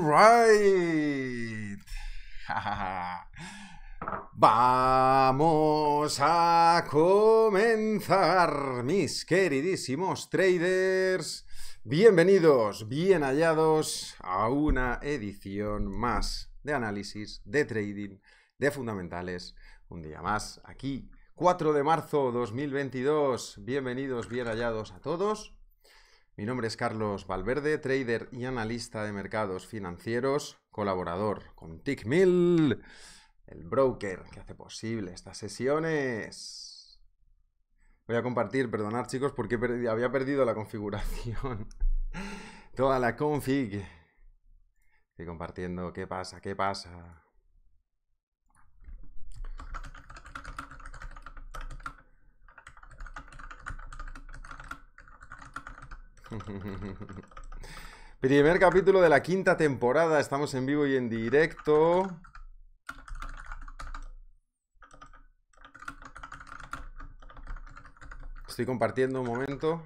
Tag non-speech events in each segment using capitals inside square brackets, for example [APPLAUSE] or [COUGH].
right. [LAUGHS] Vamos a comenzar, mis queridísimos traders. Bienvenidos, bien hallados a una edición más de análisis, de trading, de fundamentales. Un día más aquí, 4 de marzo 2022. Bienvenidos, bien hallados a todos. Mi nombre es Carlos Valverde, trader y analista de mercados financieros, colaborador con TickMill, el broker que hace posible estas sesiones. Voy a compartir, perdonad chicos, porque había perdido la configuración. [LAUGHS] Toda la config. Estoy compartiendo. ¿Qué pasa? ¿Qué pasa? [LAUGHS] Primer capítulo de la quinta temporada. Estamos en vivo y en directo. Estoy compartiendo un momento.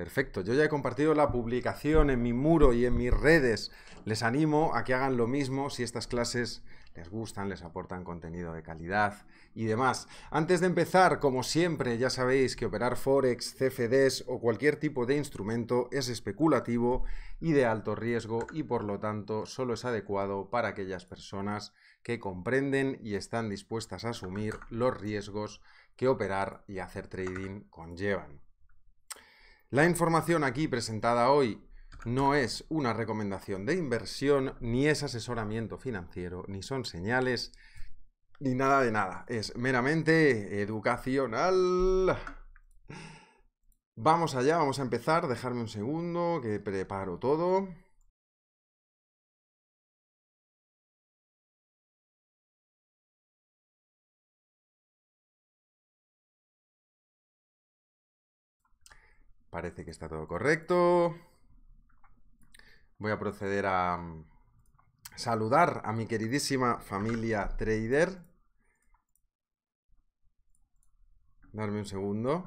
Perfecto, yo ya he compartido la publicación en mi muro y en mis redes. Les animo a que hagan lo mismo si estas clases les gustan, les aportan contenido de calidad y demás. Antes de empezar, como siempre, ya sabéis que operar forex, CFDs o cualquier tipo de instrumento es especulativo y de alto riesgo y por lo tanto solo es adecuado para aquellas personas que comprenden y están dispuestas a asumir los riesgos que operar y hacer trading conllevan. La información aquí presentada hoy no es una recomendación de inversión, ni es asesoramiento financiero, ni son señales, ni nada de nada. Es meramente educacional. Vamos allá, vamos a empezar. Dejarme un segundo que preparo todo. Parece que está todo correcto. Voy a proceder a mm, saludar a mi queridísima familia trader. Darme un segundo.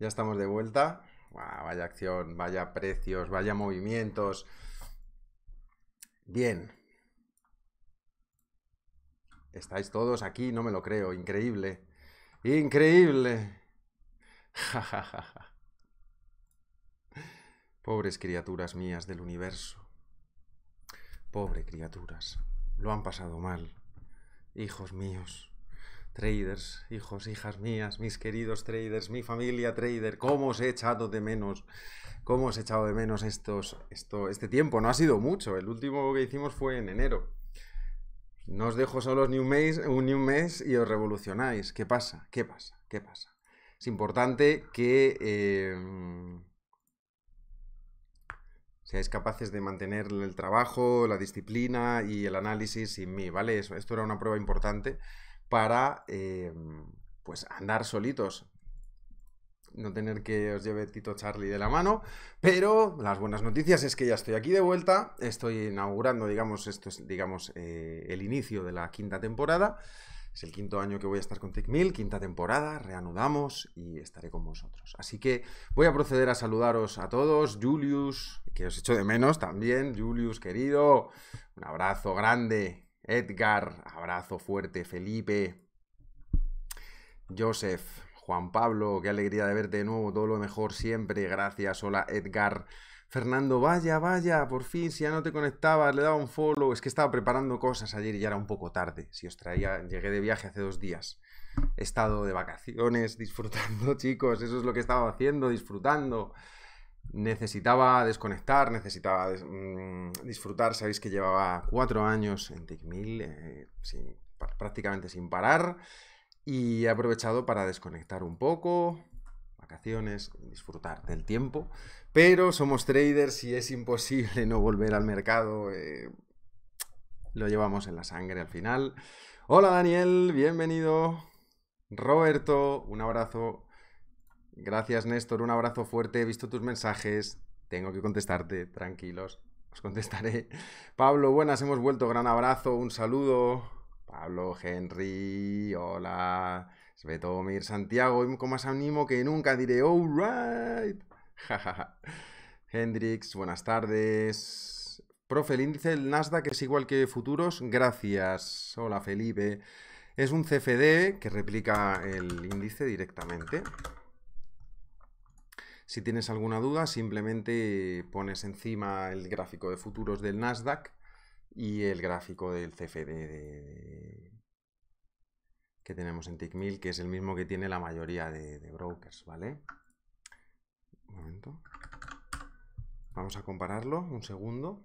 Ya estamos de vuelta. vaya acción, vaya precios, vaya movimientos. Bien. Estáis todos aquí, no me lo creo. Increíble. Increíble. [LAUGHS] Pobres criaturas mías del universo. Pobre criaturas. Lo han pasado mal. Hijos míos. Traders, hijos, hijas mías, mis queridos traders, mi familia trader, cómo os he echado de menos, cómo os he echado de menos estos, esto, este tiempo, no ha sido mucho, el último que hicimos fue en enero. No os dejo solo un mes, ni mes y os revolucionáis. ¿Qué pasa? ¿Qué pasa? ¿Qué pasa? Es importante que eh, seáis capaces de mantener el trabajo, la disciplina y el análisis sin mí, ¿vale? esto era una prueba importante para em, pues andar solitos. No tener que os lleve Tito Charlie de la mano, pero las buenas noticias es que ya estoy aquí de vuelta, estoy inaugurando, digamos, esto es, digamos, eh, el inicio de la quinta temporada. Es el quinto año que voy a estar con Mill, quinta temporada, reanudamos y estaré con vosotros. Así que voy a proceder a saludaros a todos. Julius, que os echo de menos también. Julius, querido, un abrazo grande. Edgar, abrazo fuerte. Felipe, Joseph, Juan Pablo, qué alegría de verte de nuevo. Todo lo mejor siempre. Gracias. Hola, Edgar. Fernando, vaya, vaya, por fin, si ya no te conectabas, le daba un follow. Es que estaba preparando cosas ayer y ya era un poco tarde. Si os traía, llegué de viaje hace dos días. He estado de vacaciones, [LAUGHS] disfrutando, chicos. Eso es lo que estaba haciendo, disfrutando. Necesitaba desconectar, necesitaba mm, disfrutar. Sabéis que llevaba cuatro años en TICMIL, eh, prácticamente sin parar. Y he aprovechado para desconectar un poco, vacaciones, disfrutar del tiempo, pero somos traders y es imposible no volver al mercado. Eh, lo llevamos en la sangre al final. Hola Daniel, bienvenido. Roberto, un abrazo. Gracias Néstor, un abrazo fuerte. He visto tus mensajes. Tengo que contestarte, tranquilos. Os contestaré. Pablo, buenas, hemos vuelto. Gran abrazo, un saludo. Pablo, Henry, hola todo mir Santiago, con más ánimo que nunca diré, right. [LAUGHS] Hendrix, buenas tardes. Profe, el índice del Nasdaq es igual que futuros. Gracias. Hola, Felipe. Es un CFD que replica el índice directamente. Si tienes alguna duda, simplemente pones encima el gráfico de futuros del Nasdaq y el gráfico del CFD de que tenemos en Tickmill, que es el mismo que tiene la mayoría de, brokers, ¿vale? Un momento. Vamos a compararlo, un segundo.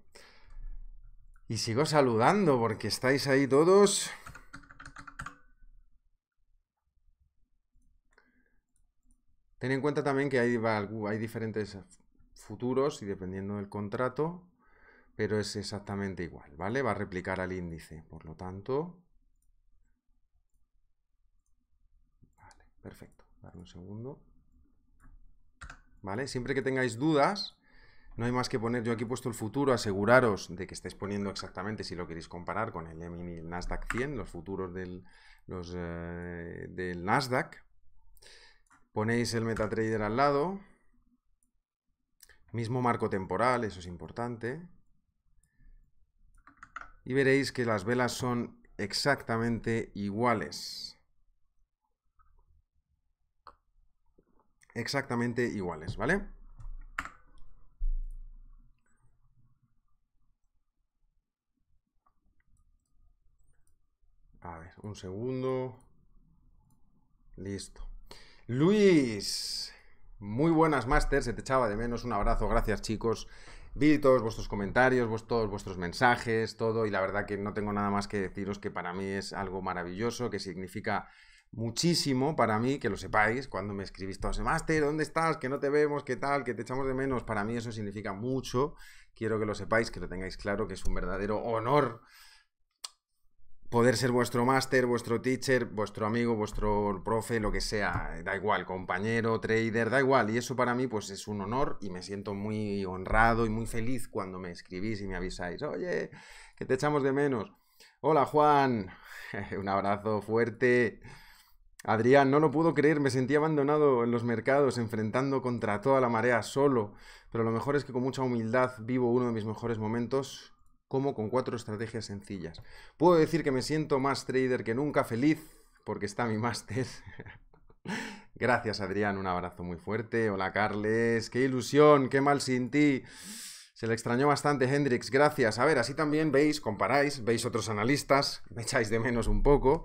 Y sigo saludando porque estáis ahí todos. Ten en cuenta también que hay, hay diferentes futuros y dependiendo del contrato, pero es exactamente igual, ¿vale? Va a replicar al índice. Por lo tanto, Perfecto. Darme un segundo. ¿Vale? Siempre que tengáis dudas, no hay más que poner, yo aquí he puesto el futuro, aseguraros de que estáis poniendo exactamente, si lo queréis comparar con el mini Nasdaq 100, los futuros del, eh, del Nasdaq. Ponéis el MetaTrader al lado. Mismo marco temporal, eso es importante. Y veréis que las velas son exactamente iguales. exactamente iguales, ¿vale? A ver, un segundo. Listo. Luis, muy buenas, Master. Se te echaba de menos. Un abrazo, gracias, chicos. Vi todos vuestros comentarios, todos vuestros mensajes, todo. Y la verdad que no tengo nada más que deciros que para mí es algo maravilloso, que significa muchísimo para mí que lo sepáis cuando me escribís todo ese ¡Máster! ¿dónde estás? Que no te vemos, ¿qué tal? Que te echamos de menos. Para mí eso significa mucho. Quiero que lo sepáis, que lo tengáis claro, que es un verdadero honor poder ser vuestro máster, vuestro teacher, vuestro amigo, vuestro profe, lo que sea, da igual, compañero, trader, da igual. Y eso para mí pues es un honor y me siento muy honrado y muy feliz cuando me escribís y me avisáis, oye, que te echamos de menos. Hola Juan, [LAUGHS] un abrazo fuerte. Adrián, no lo pudo creer, me sentí abandonado en los mercados, enfrentando contra toda la marea solo, pero lo mejor es que con mucha humildad vivo uno de mis mejores momentos, como con cuatro estrategias sencillas. Puedo decir que me siento más trader que nunca, feliz, porque está mi máster. [LAUGHS] Gracias Adrián, un abrazo muy fuerte. Hola Carles, qué ilusión, qué mal sin ti. Se le extrañó bastante Hendrix, gracias. A ver, así también veis, comparáis, veis otros analistas, me echáis de menos un poco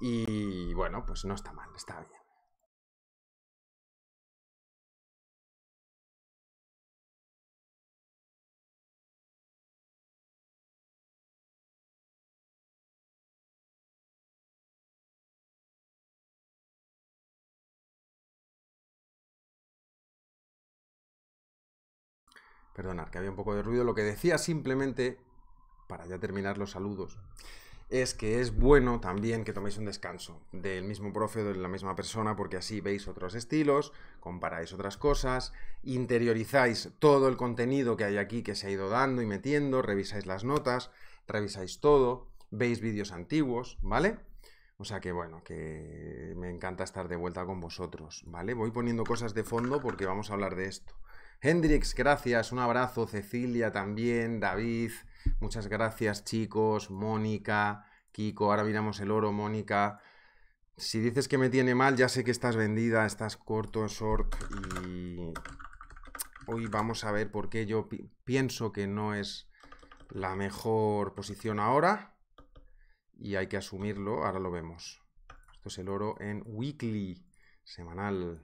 y bueno, pues no está mal, está bien. Perdonad que había un poco de ruido. Lo que decía simplemente, para ya terminar los saludos, es que es bueno también que toméis un descanso del mismo profe o de la misma persona, porque así veis otros estilos, comparáis otras cosas, interiorizáis todo el contenido que hay aquí que se ha ido dando y metiendo, revisáis las notas, revisáis todo, veis vídeos antiguos, ¿vale? O sea que bueno, que me encanta estar de vuelta con vosotros, ¿vale? Voy poniendo cosas de fondo porque vamos a hablar de esto. Hendrix, gracias, un abrazo, Cecilia también, David, Muchas gracias, chicos. Mónica, Kiko, ahora miramos el oro, Mónica. Si dices que me tiene mal, ya sé que estás vendida, estás corto, short y hoy vamos a ver por qué yo pienso que no es la mejor posición ahora y hay que asumirlo, ahora lo vemos. Esto es el oro en weekly, semanal.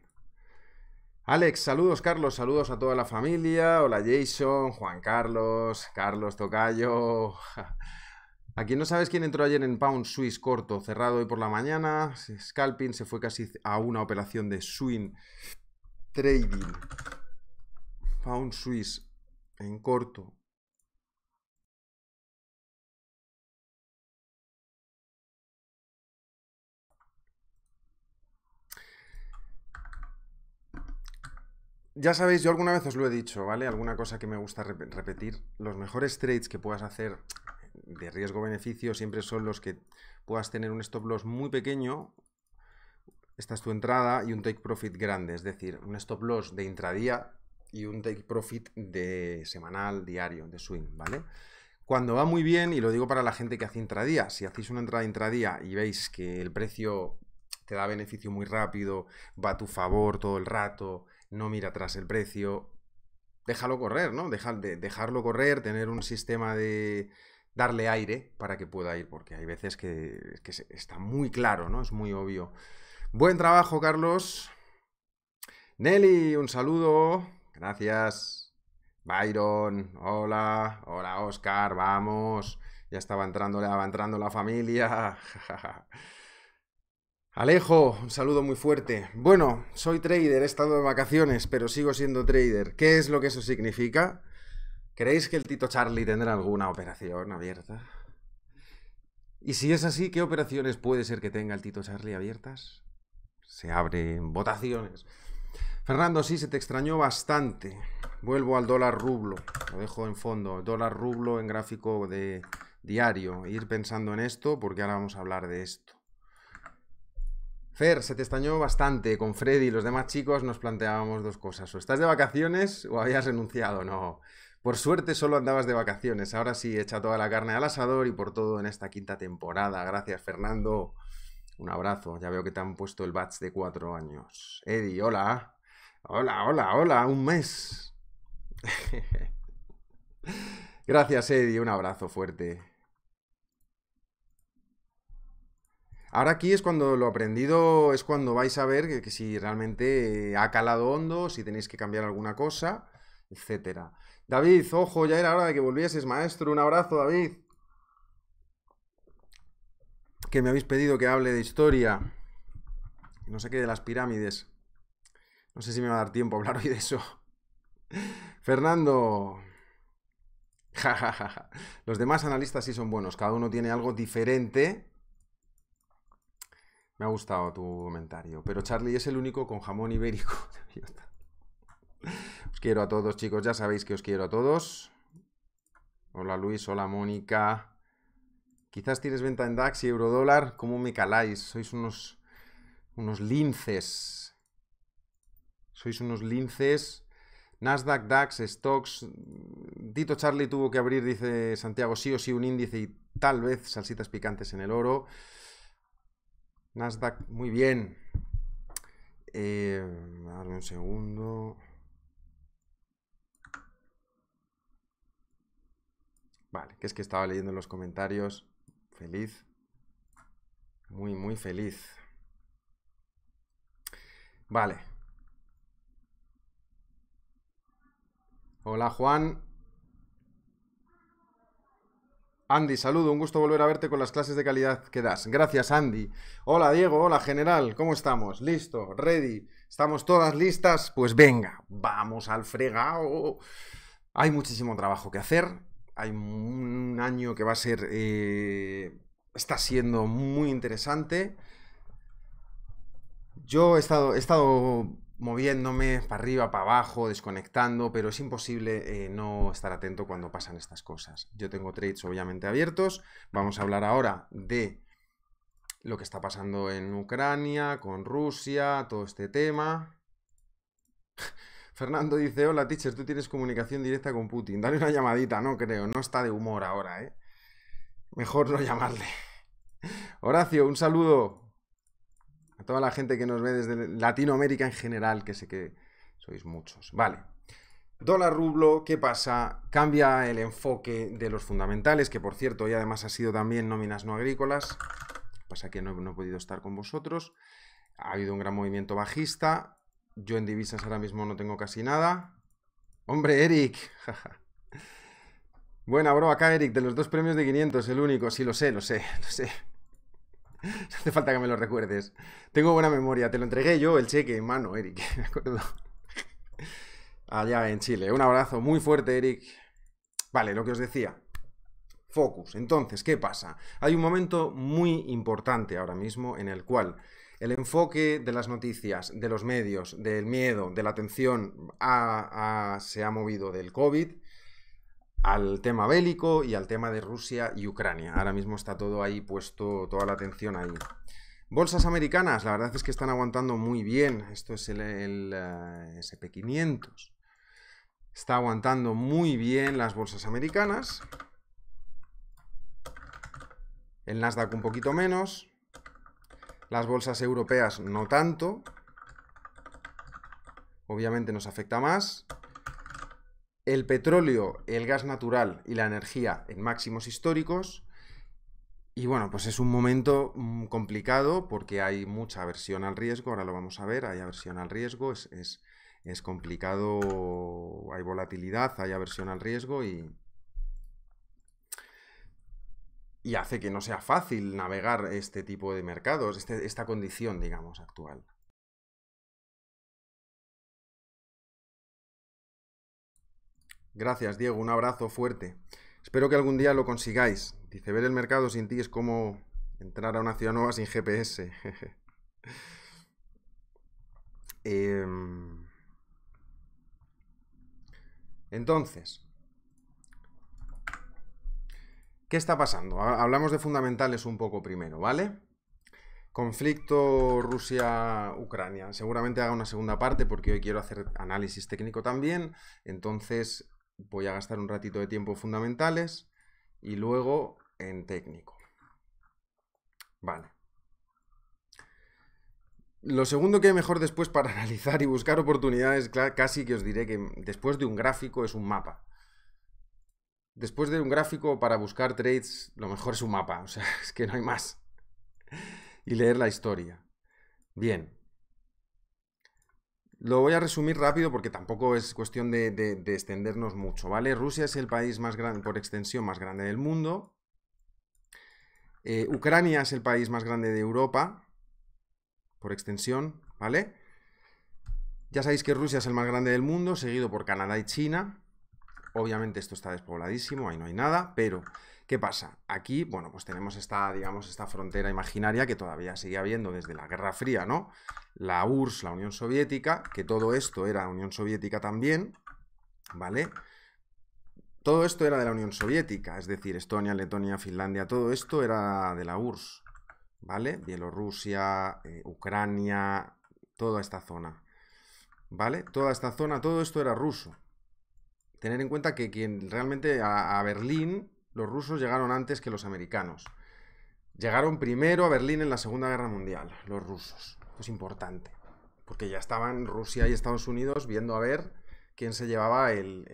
Alex, saludos Carlos, saludos a toda la familia. Hola Jason, Juan Carlos, Carlos Tocayo. [LAUGHS] Aquí no sabes quién entró ayer en Pound Swiss corto, cerrado hoy por la mañana. Scalping se fue casi a una operación de swing trading. Pound Swiss en corto. ya sabéis, yo alguna vez os lo he dicho, ¿vale? Alguna cosa que me gusta repetir. Los mejores trades que puedas hacer de riesgo-beneficio siempre son los que puedas tener un stop loss muy pequeño. Esta es tu entrada y un take profit grande, es decir, un stop loss de intradía y un take profit de semanal, diario, de swing, ¿vale? Cuando va muy bien, y lo digo para la gente que hace intradía, si hacéis una entrada intradía y veis que el precio te da beneficio muy rápido, va a tu favor todo el rato, no mira atrás el precio, déjalo correr, ¿no? dejarlo correr, tener un sistema de darle aire para que pueda ir, porque hay veces que, está muy claro, ¿no? Es muy obvio. Buen trabajo, Carlos. Nelly, un saludo. Gracias. Byron, hola. Hola, Oscar, vamos. Ya estaba entrando, va entrando la familia. [LAUGHS] Alejo, un saludo muy fuerte. Bueno, soy trader, he estado de vacaciones, pero sigo siendo trader. ¿Qué es lo que eso significa? ¿Creéis que el Tito Charlie tendrá alguna operación abierta? Y si es así, ¿qué operaciones puede ser que tenga el Tito Charlie abiertas? Se abren votaciones. Fernando, sí, se te extrañó bastante. Vuelvo al dólar rublo. Lo dejo en fondo. Dólar rublo en gráfico de diario. Ir pensando en esto porque ahora vamos a hablar de esto. Fer, se te estañó bastante. Con Freddy y los demás chicos nos planteábamos dos cosas. O estás de vacaciones o habías renunciado. No. Por suerte solo andabas de vacaciones. Ahora sí, echa toda la carne al asador y por todo en esta quinta temporada. Gracias, Fernando. Un abrazo. Ya veo que te han puesto el batch de cuatro años. Eddie, hola. Hola, hola, hola. Un mes. [LAUGHS] Gracias, Eddie. Un abrazo fuerte. Ahora aquí es cuando lo aprendido es cuando vais a ver que, si realmente eh, ha calado hondo, si tenéis que cambiar alguna cosa, etcétera. David, ojo, ya era hora de que volvieses, maestro. Un abrazo, David. Que me habéis pedido que hable de historia. No sé qué de las pirámides. No sé si me va a dar tiempo a hablar hoy de eso. [LAUGHS] Fernando. [LAUGHS] Los demás analistas sí son buenos. Cada uno tiene algo diferente me ha gustado tu comentario. Pero Charlie es el único con jamón ibérico. os [LAUGHS] quiero a todos, chicos. Ya sabéis que os quiero a todos. Hola Luis, hola Mónica. Quizás tienes venta en DAX y eurodólar. ¿Cómo me caláis? Sois unos, unos linces. Sois unos linces. Nasdaq, DAX, Stocks. Tito Charlie tuvo que abrir, dice Santiago, sí o sí un índice y tal vez salsitas picantes en el oro. Nasdaq, muy bien. Eh, un segundo. Vale, que es que estaba leyendo los comentarios. Feliz. Muy, muy feliz. Vale. Hola Juan, Andy, saludo, un gusto volver a verte con las clases de calidad que das. Gracias, Andy. Hola, Diego, hola, general, ¿cómo estamos? ¿Listo? ¿Ready? ¿Estamos todas listas? Pues venga, vamos al fregado. Hay muchísimo trabajo que hacer. Hay un año que va a ser. Eh, está siendo muy interesante. Yo he estado, he estado moviéndome para arriba, para abajo, desconectando, pero es imposible eh, no estar atento cuando pasan estas cosas. Yo tengo trades obviamente abiertos. Vamos a hablar ahora de lo que está pasando en Ucrania, con Rusia, todo este tema. [LAUGHS] Fernando dice, hola teacher, tú tienes comunicación directa con Putin. Dale una llamadita, no creo, no está de humor ahora, ¿eh? Mejor no llamarle. [LAUGHS] Horacio, un saludo toda la gente que nos ve desde Latinoamérica en general, que sé que sois muchos. Vale. Dólar rublo, ¿qué pasa? Cambia el enfoque de los fundamentales, que por cierto, y además ha sido también nóminas no agrícolas. Pasa que no, he podido estar con vosotros. Ha habido un gran movimiento bajista. Yo en divisas ahora mismo no tengo casi nada. Hombre, Eric. [LAUGHS] Buena, bro, acá Eric, de los dos premios de 500, el único. Sí, lo sé, lo sé, lo sé. [LAUGHS] hace falta que me lo recuerdes. Tengo buena memoria. Te lo entregué yo el cheque en mano, Eric. [LAUGHS] acuerdo. Allá en Chile. Un abrazo muy fuerte, Eric. Vale, lo que os decía. Focus. Entonces, ¿qué pasa? Hay un momento muy importante ahora mismo en el cual el enfoque de las noticias, de los medios, del miedo, de la atención se ha movido del COVID, al tema bélico y al tema de Rusia y Ucrania. Ahora mismo está todo ahí puesto, toda la atención ahí. Bolsas americanas, la verdad es que están aguantando muy bien. Esto es el, eh, SP500. Está aguantando muy bien las bolsas americanas. El Nasdaq un poquito menos. Las bolsas europeas no tanto. Obviamente nos afecta más el petróleo, el gas natural y la energía en máximos históricos. Y bueno, pues es un momento mm, complicado porque hay mucha aversión al riesgo, ahora lo vamos a ver, hay aversión al riesgo, es, complicado, hay volatilidad, hay aversión al riesgo y, y hace que no sea fácil navegar este tipo de mercados, este, esta condición, digamos, actual. Gracias, Diego, un abrazo fuerte. Espero que algún día lo consigáis. Dice, ver el mercado sin ti es como entrar a una ciudad nueva sin GPS. [LAUGHS] Em, entonces, ¿qué está pasando? Hablamos de fundamentales un poco primero, ¿vale? Conflicto Rusia-Ucrania. Seguramente haga una segunda parte porque hoy quiero hacer análisis técnico también. Entonces, voy a gastar un ratito de tiempo fundamentales y luego en técnico. Vale. Lo segundo que mejor después para [LAUGHS] analizar y buscar oportunidades, casi que os diré que después de un gráfico es un mapa. Después de un gráfico para buscar trades, lo mejor es un mapa, o sea, [LAUGHS] es que no hay más. Y leer la historia. Bien, lo voy a resumir rápido porque tampoco es cuestión de, extendernos mucho, ¿vale? Rusia es el país más grande, por extensión, más grande del mundo. Eh, Ucrania es el país más grande de Europa, por extensión, ¿vale? Ya sabéis que Rusia es el más grande del mundo, seguido por Canadá y China. Obviamente esto está despobladísimo, ahí no hay nada, pero ¿Qué pasa? Aquí, bueno, pues tenemos esta, digamos, esta frontera imaginaria que todavía sigue habiendo desde la Guerra Fría, ¿no? La URSS, la Unión Soviética, que todo esto era Unión Soviética también, ¿vale? Todo esto era de la Unión Soviética, es decir, Estonia, Letonia, Finlandia, todo esto era de la URSS, ¿vale? Bielorrusia, eh, Ucrania, toda esta zona, ¿vale? Toda esta zona, todo esto era ruso. Tener en cuenta que quien realmente a Berlín los rusos llegaron antes que los americanos. Llegaron primero a Berlín en la Segunda Guerra Mundial, los rusos. es importante, porque ya estaban Rusia y Estados Unidos viendo a ver quién se llevaba el,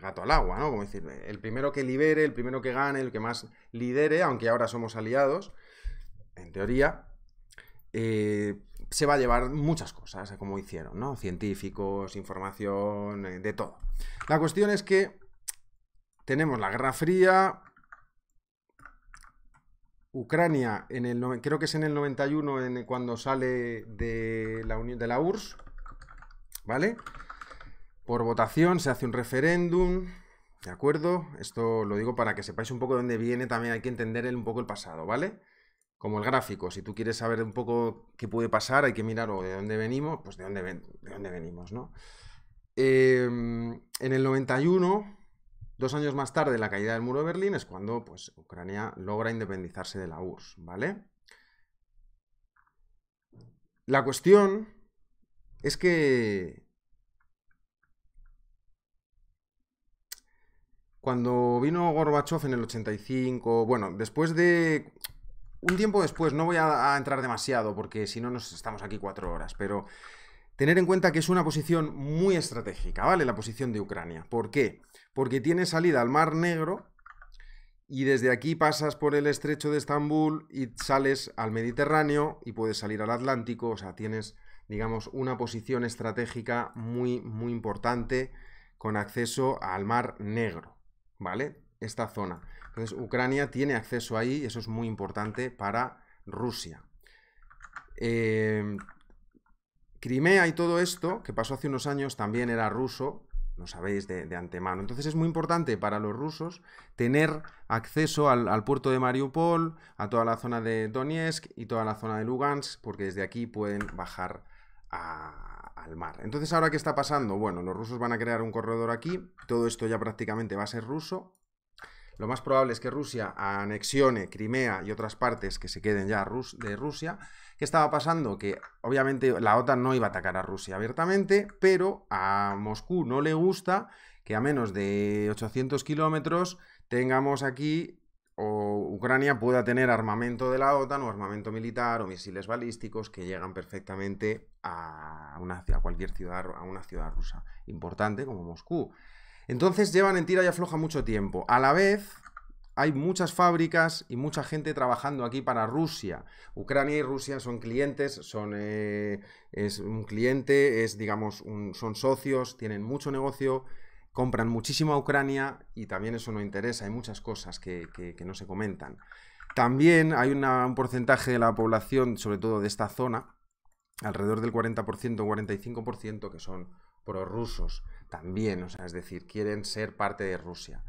gato al agua, ¿no? Como decir, el primero que libere, el primero que gane, el que más lidere, aunque ahora somos aliados, en teoría, eh, se va a llevar muchas cosas, como hicieron, ¿no? Científicos, información, eh, de todo. La cuestión es que tenemos la Guerra Fría, Ucrania, en el, creo que es en el 91 en, cuando sale de la, Unión, de la URSS, ¿vale? Por votación se hace un referéndum, ¿de acuerdo? Esto lo digo para que sepáis un poco de dónde viene, también hay que entender un poco el pasado, ¿vale? Como el gráfico, si tú quieres saber un poco qué puede pasar, hay que mirar o de dónde venimos, pues de dónde, de dónde venimos, ¿no? Eh, en el 91 Dos años más tarde, la caída del muro de Berlín es cuando pues, Ucrania logra independizarse de la URSS, ¿vale? La cuestión es que cuando vino Gorbachev en el 85, bueno, después de... Un tiempo después, no voy a, entrar demasiado porque si no nos estamos aquí cuatro horas, pero tener en cuenta que es una posición muy estratégica, ¿vale? La posición de Ucrania. ¿Por qué? porque tiene salida al Mar Negro y desde aquí pasas por el estrecho de Estambul y sales al Mediterráneo y puedes salir al Atlántico, o sea, tienes, digamos, una posición estratégica muy, muy importante con acceso al Mar Negro, ¿vale? Esta zona. Entonces, Ucrania tiene acceso ahí y eso es muy importante para Rusia. Eh, Crimea y todo esto, que pasó hace unos años, también era ruso, lo sabéis de, antemano. Entonces es muy importante para los rusos tener acceso al, puerto de Mariupol, a toda la zona de Donetsk y toda la zona de Lugansk, porque desde aquí pueden bajar al mar. Entonces, ¿ahora qué está pasando? Bueno, los rusos van a crear un corredor aquí, todo esto ya prácticamente va a ser ruso, lo más probable es que Rusia anexione Crimea y otras partes que se queden ya de Rusia. ¿Qué estaba pasando? Que obviamente la OTAN no iba a atacar a Rusia abiertamente, pero a Moscú no le gusta que a menos de 800 kilómetros tengamos aquí o Ucrania pueda tener armamento de la OTAN o armamento militar o misiles balísticos que llegan perfectamente a, una, cualquier ciudad, a una ciudad rusa importante como Moscú. Entonces llevan en tira y afloja mucho tiempo. A la vez, hay muchas fábricas y mucha gente trabajando aquí para Rusia. Ucrania y Rusia son clientes, son eh, un cliente, es digamos, son socios, tienen mucho negocio, compran muchísimo a Ucrania y también eso no interesa. Hay muchas cosas que, no se comentan. También hay un porcentaje de la población, sobre todo de esta zona, alrededor del 40%, 45%, que son prorrusos también, o sea, es decir, quieren ser parte de Rusia.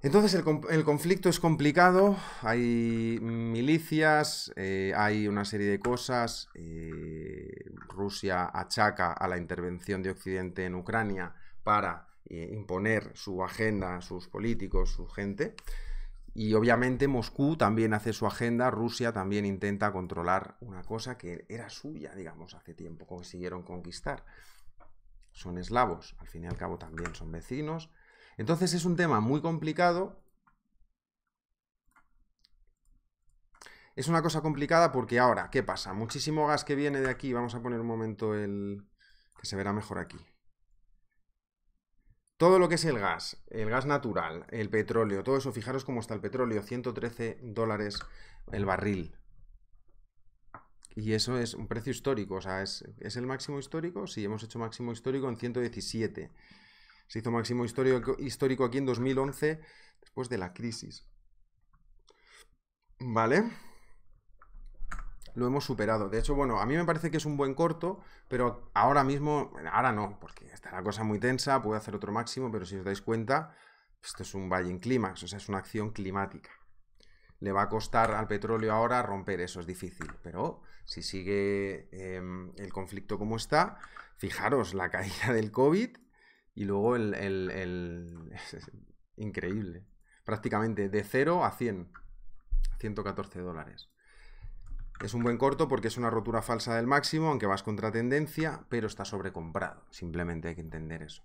Entonces el, conflicto es complicado, hay milicias, eh, hay una serie de cosas. Eh, Rusia achaca a la intervención de Occidente en Ucrania para eh, imponer su agenda, sus políticos, su gente. Y obviamente Moscú también hace su agenda, Rusia también intenta controlar una cosa que era suya, digamos, hace tiempo, consiguieron conquistar son eslavos, al fin y al cabo también son vecinos. Entonces es un tema muy complicado. Es una cosa complicada porque ahora, ¿qué pasa? Muchísimo gas que viene de aquí. Vamos a poner un momento el... que se verá mejor aquí. Todo lo que es el gas, el gas natural, el petróleo, todo eso, fijaros cómo está el petróleo, 113 dólares el barril. Y eso es un precio histórico, o sea, ¿es, el máximo histórico? Sí, hemos hecho máximo histórico en 117. Se hizo máximo histórico, histórico aquí en 2011, después de la crisis. ¿Vale? Lo hemos superado. De hecho, bueno, a mí me parece que es un buen corto, pero ahora mismo, ahora no, porque está la cosa muy tensa, puede hacer otro máximo, pero si os dais cuenta, esto es un valle en clímax, o sea, es una acción climática le va a costar al petróleo ahora romper eso, es difícil. Pero si sigue em, el conflicto como está, fijaros la [LAUGHS] caída del COVID y luego el... el, [LAUGHS] increíble. Prácticamente de 0 a 100. 114 dólares. Es un buen corto porque es una rotura falsa del máximo, aunque vas contra tendencia, pero está sobrecomprado. Simplemente hay que entender eso.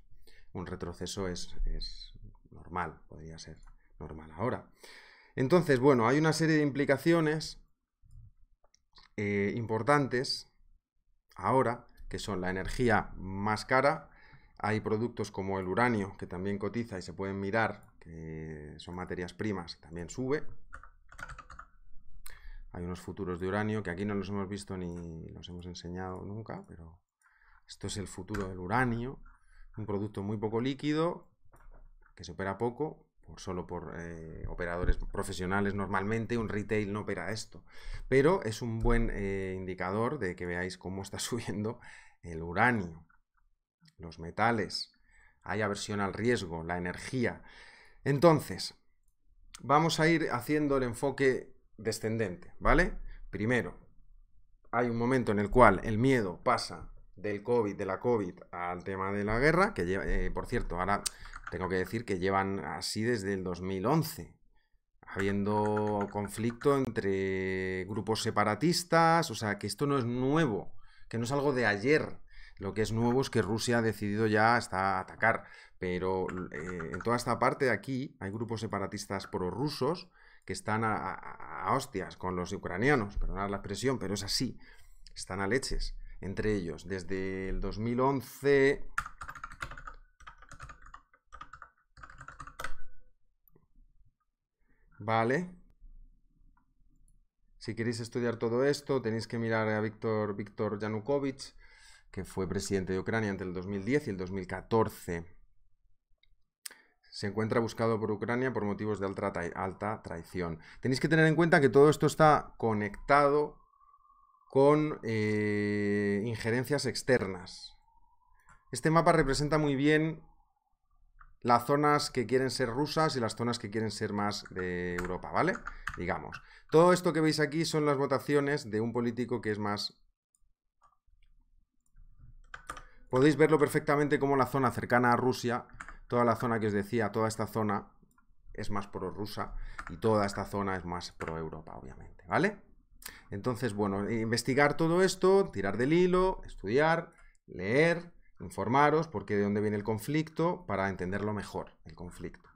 Un retroceso es, es normal, podría ser normal ahora. Entonces, bueno, hay una serie de implicaciones eh, importantes ahora, que son la energía más cara, hay productos como el uranio, que también cotiza y se pueden mirar, que son materias primas, también sube. Hay unos futuros de uranio que aquí no los hemos visto ni los hemos enseñado nunca, pero esto es el futuro del uranio, un producto muy poco líquido, que se opera poco, solo por eh, operadores profesionales normalmente, un retail no opera esto, pero es un buen eh, indicador de que veáis cómo está [LAUGHS] subiendo el uranio, los metales, hay aversión al riesgo, la energía. Entonces, vamos a ir haciendo el enfoque descendente, ¿vale? Primero, hay un momento en el cual el miedo pasa del COVID, de la COVID, al tema de la guerra, que lleva, eh, por cierto, ahora tengo que decir que llevan así desde el 2011, habiendo conflicto entre grupos separatistas, o sea, que esto no es nuevo, que no es algo de ayer. Lo que es nuevo es que Rusia ha decidido ya hasta atacar, pero eh, en toda esta parte de aquí hay grupos separatistas prorrusos que están a, hostias con los ucranianos, perdonad la expresión, pero es así, están a leches entre ellos desde el 2011 ¿Vale? Si queréis estudiar todo esto, tenéis que mirar a Víctor, Víctor Yanukovych, que fue presidente de Ucrania entre el 2010 y el 2014. Se encuentra buscado por Ucrania por motivos de alta, alta traición. Tenéis que tener en cuenta que todo esto está conectado con eh, injerencias externas. Este mapa representa muy bien las zonas que quieren ser rusas y las zonas que quieren ser más de Europa, ¿vale? Digamos. Todo esto que veis aquí son las votaciones de un político que es más... Podéis verlo perfectamente como la zona cercana a Rusia, toda la zona que os decía, toda esta zona es más pro-rusa y toda esta zona es más pro Europa, obviamente, ¿vale? Entonces, bueno, investigar todo esto, tirar del hilo, estudiar, leer, informaros porque de dónde viene el conflicto para entenderlo mejor, el conflicto.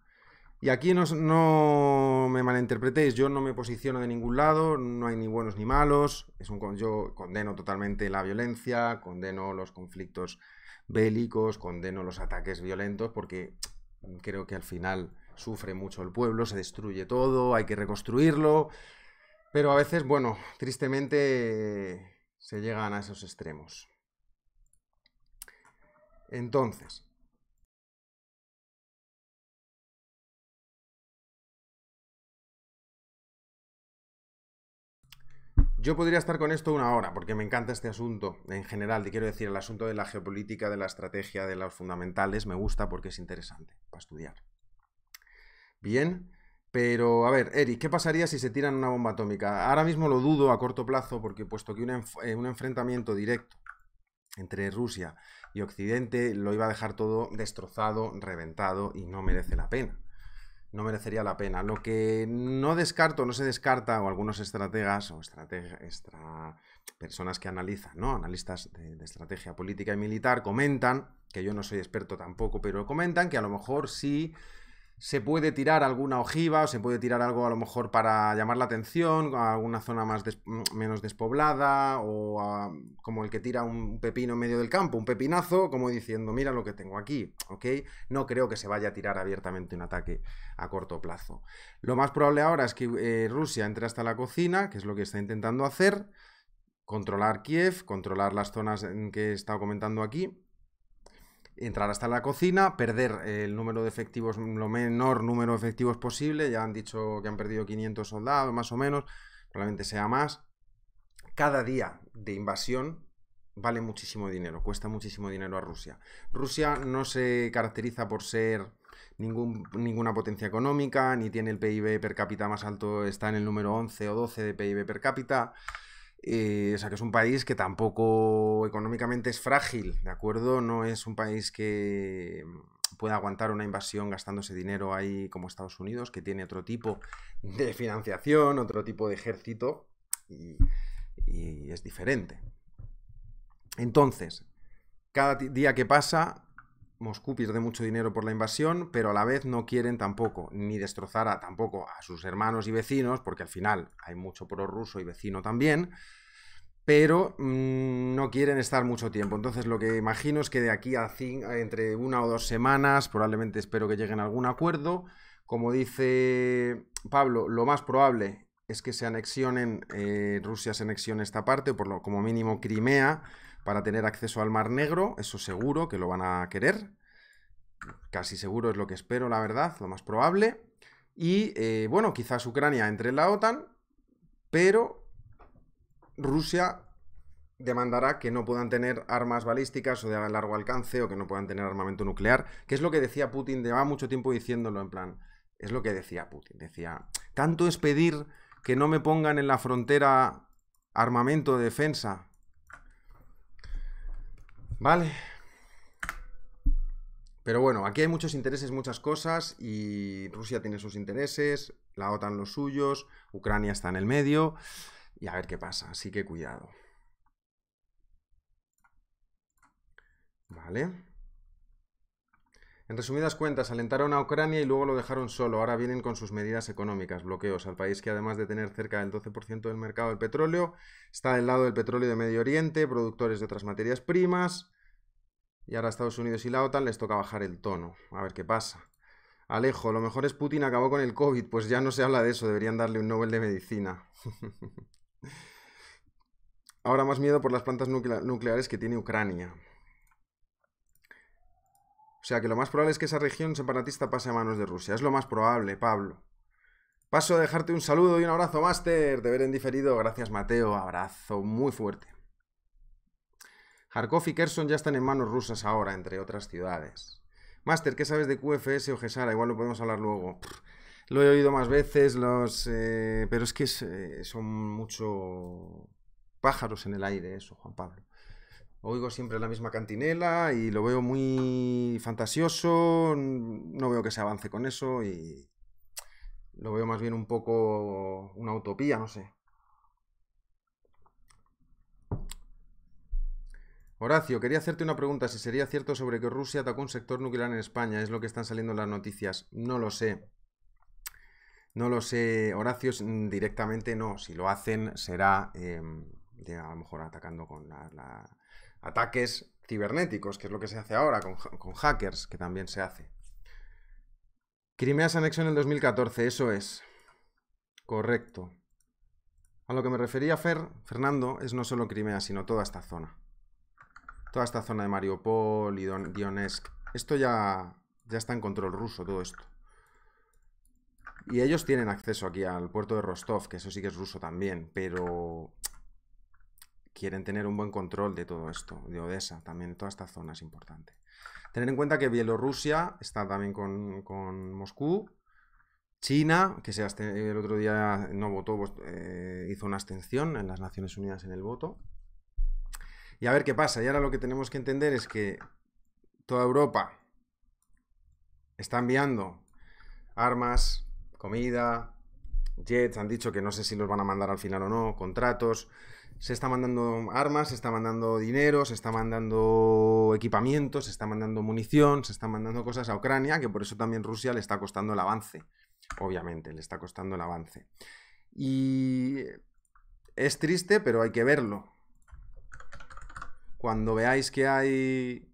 Y aquí no, me malinterpretéis, yo no me posiciono de ningún lado, no hay ni buenos ni malos, es un, yo condeno totalmente la violencia, condeno los conflictos bélicos, condeno los ataques violentos, porque creo que al final sufre mucho el pueblo, se destruye todo, hay que reconstruirlo, pero a veces, bueno, tristemente se llegan a esos extremos. Entonces, Yo podría estar con esto una hora, porque me encanta este asunto en general. Te quiero decir, el asunto de la geopolítica, de la estrategia, de los fundamentales, me gusta porque es interesante para estudiar. Bien, pero a ver, Eric, ¿qué pasaría si se tiran una bomba atómica? Ahora mismo lo dudo a corto plazo, porque puesto que un, eh, un enfrentamiento directo entre Rusia y Occidente lo iba a dejar todo destrozado, reventado y no merece la pena. No merecería la pena. Lo que no descarto, no se descarta, o algunos estrategas o personas que analizan, ¿no? analistas de estrategia política y militar, comentan, que yo no soy experto tampoco, pero comentan que a lo mejor sí se puede tirar alguna ojiva o se puede tirar algo a lo mejor para llamar la atención, a alguna zona más menos despoblada o como el que tira un pepino en medio del campo, un pepinazo, como diciendo, mira lo que tengo aquí, ¿ok? No creo que se vaya a tirar abiertamente un ataque a corto plazo. Lo más probable ahora es que eh, Rusia entre hasta la cocina, que es lo que está intentando hacer, controlar Kiev, controlar las zonas que he estado comentando aquí, entrar hasta la cocina, perder el número de efectivos, lo menor número de efectivos posible, ya han dicho que han perdido 500 soldados, más o menos, probablemente sea más. Cada día de invasión vale muchísimo dinero, cuesta muchísimo dinero a Rusia. Rusia no se caracteriza por ser ningún, ninguna potencia económica, ni tiene el PIB per cápita más alto, está en el número 11 o 12 de PIB per cápita. Eh, o sea, que es un país que tampoco económicamente es frágil, ¿de acuerdo? No es un país que mm, pueda aguantar una invasión gastándose dinero ahí como Estados Unidos, que tiene otro tipo de financiación, otro tipo de ejército, y es diferente. Entonces, cada día que pasa, Moscú pierde mucho dinero por la invasión, pero a la vez no quieren tampoco ni destrozar a, tampoco a sus hermanos y vecinos, porque al final hay mucho ruso y vecino también, pero mm, no quieren estar mucho tiempo. Entonces lo que imagino es que de aquí a entre una o dos semanas, probablemente espero que lleguen a algún acuerdo. Como dice Pablo, lo más probable es que se anexionen, eh, Rusia se anexione esta parte, por lo como mínimo Crimea para tener acceso al Mar Negro, eso seguro que lo van a querer, casi seguro es lo que espero, la verdad, lo más probable. Y eh, bueno, quizás Ucrania entre en la OTAN, pero Rusia demandará que no puedan tener armas balísticas o de largo alcance o que no puedan tener armamento nuclear, que es lo que decía Putin, lleva mucho tiempo diciéndolo en plan, es lo que decía Putin, decía, tanto es pedir que no me pongan en la frontera armamento de defensa, Vale. Pero bueno, aquí hay muchos intereses, muchas cosas, y Rusia tiene sus intereses, la OTAN los suyos, Ucrania está en el medio, y a ver qué pasa, así que cuidado. Vale. En resumidas cuentas, alentaron a Ucrania y luego lo dejaron solo. Ahora vienen con sus medidas económicas, bloqueos al país que además de tener cerca del 12% del mercado del petróleo, está del lado del petróleo de Medio Oriente, productores de otras materias primas. Y ahora a Estados Unidos y la OTAN les toca bajar el tono. A ver qué pasa. Alejo, lo mejor es Putin acabó con el COVID. Pues ya no se habla de eso, deberían darle un Nobel de Medicina. [LAUGHS] Ahora más miedo por las plantas nucleares que tiene Ucrania. O sea que lo más probable es que esa región separatista pase a manos de Rusia. Es lo más probable, Pablo. Paso a dejarte un saludo y un abrazo, Master. Te ver en diferido. Gracias, Mateo. Abrazo muy fuerte. Kharkov y Kherson ya están en manos rusas ahora, entre otras ciudades. Master, ¿qué sabes de QFS o GESARA? Igual lo podemos hablar luego. lo he oído más veces, los, eh, pero es que eh, son mucho pájaros en el aire, eso, Juan Pablo. Oigo siempre la misma cantinela y lo veo muy fantasioso, no veo que se avance con eso y lo veo más bien un poco una utopía, no sé. Horacio, quería hacerte una pregunta, si sería cierto sobre que Rusia atacó un sector nuclear en España, es lo que están saliendo en las noticias. No lo sé. No lo sé, Horacio, directamente no. Si lo hacen será, em, a lo mejor atacando con la ataques cibernéticos, que es lo que se hace ahora con, hackers, que también se hace. Crimea se anexó en el 2014, eso es. Correcto. A lo que me refería Fer, Fernando es no solo Crimea, sino toda esta zona. Toda esta zona de Mariupol y Don, Donetsk. Esto ya, ya está en control ruso, todo esto. Y ellos tienen acceso aquí al puerto de Rostov, que eso sí que es ruso también, pero quieren tener un buen control de todo esto, de Odessa, también toda esta zona es importante. Tener en cuenta que Bielorrusia está también con, Moscú, China, que se el otro día no votó, pues, eh, hizo una abstención en las Naciones Unidas en el voto. Y a ver qué pasa. Y ahora lo que tenemos que entender es que toda Europa está enviando armas, comida, jets, han dicho que no sé si los van a mandar al final o no, contratos, se está mandando armas, se está mandando dinero, se está mandando equipamiento, se está mandando munición, se están mandando cosas a Ucrania, que por eso también Rusia le está costando el avance. Obviamente, le está costando el avance. Y es triste, pero hay que verlo. Cuando veáis que hay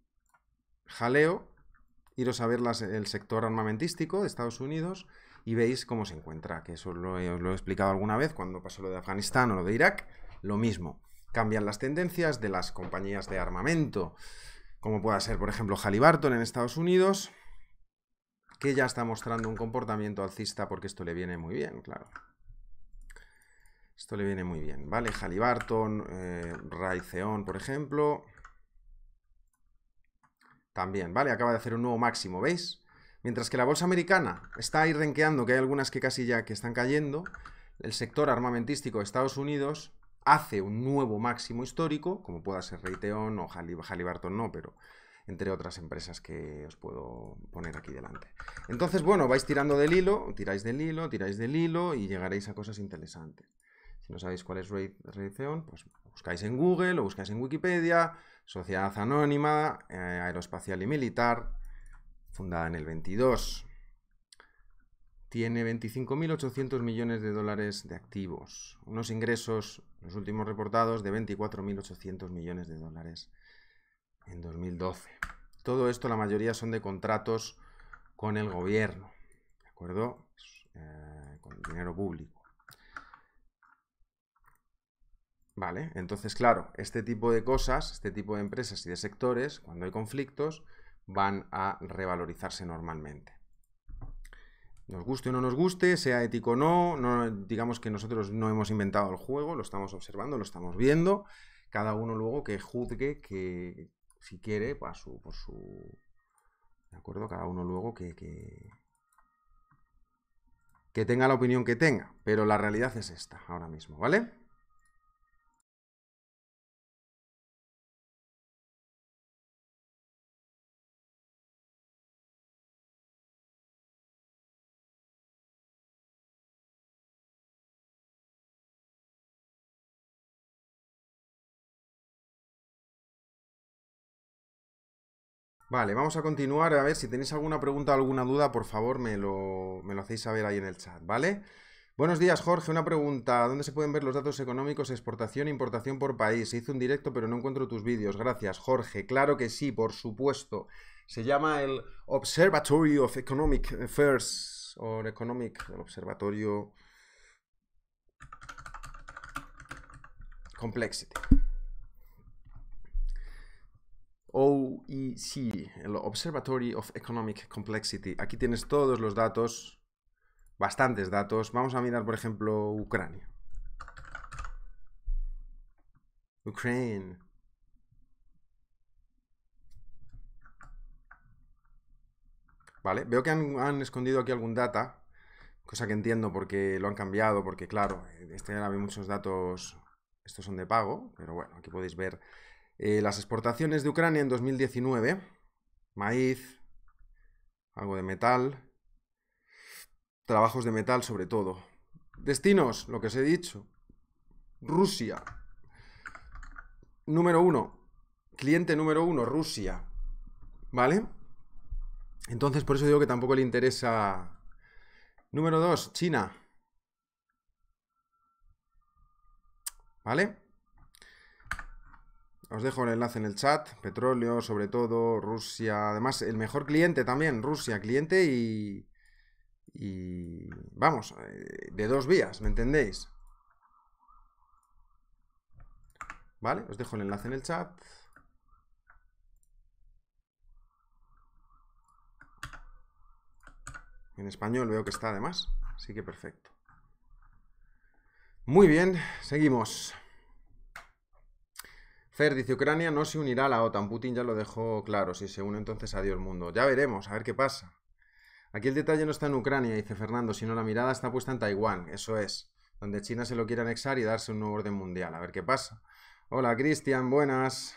jaleo, iros a ver el sector armamentístico de Estados Unidos y veis cómo se encuentra, que eso os lo he explicado alguna vez cuando pasó lo de Afganistán o lo de Irak lo mismo. Cambian las tendencias de las compañías de armamento, como pueda ser, por ejemplo, Halliburton en Estados Unidos, que ya está mostrando un comportamiento alcista porque esto le viene muy bien, claro. Esto le viene muy bien, ¿vale? Halliburton, eh, Raytheon, por ejemplo. También, ¿vale? Acaba de hacer un nuevo máximo, ¿veis? Mientras que la bolsa americana está ahí renqueando, que hay algunas que casi ya que están cayendo, el sector armamentístico de Estados Unidos hace un nuevo máximo histórico, como pueda ser Raytheon o Halliburton no, pero entre otras empresas que os puedo poner aquí delante. Entonces, bueno, vais tirando del hilo, tiráis del hilo, tiráis del hilo y llegaréis a cosas interesantes. Si no sabéis cuál es Raytheon, pues buscáis en Google o buscáis en Wikipedia, Sociedad Anónima, eh, Aeroespacial y Militar, fundada en el 22 tiene 25.800 millones de dólares de activos, unos ingresos, los últimos reportados, de 24.800 millones de dólares en 2012. Todo esto, la mayoría son de contratos con el gobierno, ¿de acuerdo? Con pues, eh, con dinero público. Vale, entonces, claro, este tipo de cosas, este tipo de empresas y de sectores, cuando hay conflictos, van a revalorizarse normalmente nos guste o no nos guste, sea ético o no, no, digamos que nosotros no hemos inventado el juego, lo estamos observando, lo estamos viendo, cada uno luego que juzgue que, si quiere, por pues, su, por su... ¿De acuerdo? Cada uno luego que... que tenga la opinión que tenga, pero la realidad es esta ahora mismo, ¿vale? Vale, vamos a continuar. A ver, si tenéis alguna pregunta o alguna duda, por favor, me lo, me lo hacéis saber ahí en el chat, ¿vale? Buenos días, Jorge. Una pregunta. ¿Dónde se pueden ver los datos económicos, exportación e importación por país? Se hizo un directo, pero no encuentro tus vídeos. Gracias, Jorge. Claro que sí, por supuesto. Se llama el Observatory of Economic Affairs, o Economic, el Observatorio Complexity. OEC, el Observatory of Economic Complexity. Aquí tienes todos los datos, bastantes datos. Vamos a mirar, por ejemplo, Ucrania. Ukraine. Vale, veo que han, escondido aquí algún data, cosa que entiendo porque lo han cambiado, porque claro, este ya había muchos datos, estos son de pago, pero bueno, aquí podéis ver eh, las exportaciones de Ucrania en 2019, maíz, algo de metal, trabajos de metal sobre todo. Destinos, lo que os he dicho. Rusia. Número uno. Cliente número uno, Rusia. ¿Vale? Entonces, por eso digo que tampoco le interesa. Número dos, China. ¿Vale? Os dejo el enlace en el chat. Petróleo, sobre todo, Rusia. Además, el mejor cliente también, Rusia, cliente y... vamos, eh, de dos vías, ¿me entendéis? ¿Vale? Os dejo el enlace en el chat. En español veo que está además, así que perfecto. Muy bien, seguimos. Fer dice, Ucrania no se unirá a la OTAN. Putin ya lo dejó claro. Si se une, entonces adiós mundo. Ya veremos, a ver qué pasa. Aquí el detalle no está en Ucrania, dice Fernando, sino la mirada está puesta en Taiwán. Eso es, donde China se lo quiere anexar y darse un nuevo orden mundial. A ver qué pasa. Hola, Cristian, buenas.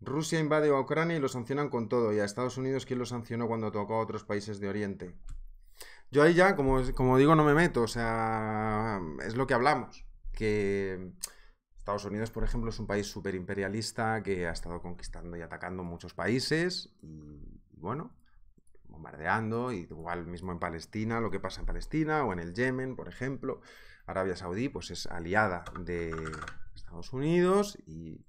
Rusia invade a Ucrania y lo sancionan con todo. Y a Estados Unidos, ¿quién lo sancionó cuando tocó a otros países de Oriente? Yo ahí ya, como, como digo, no me meto. O sea, es lo que hablamos que Estados Unidos, por ejemplo, es un país súper imperialista que ha estado conquistando y atacando muchos países y, bueno, bombardeando, y igual mismo en Palestina, lo que pasa en Palestina o en el Yemen, por ejemplo. Arabia Saudí, pues es aliada de Estados Unidos y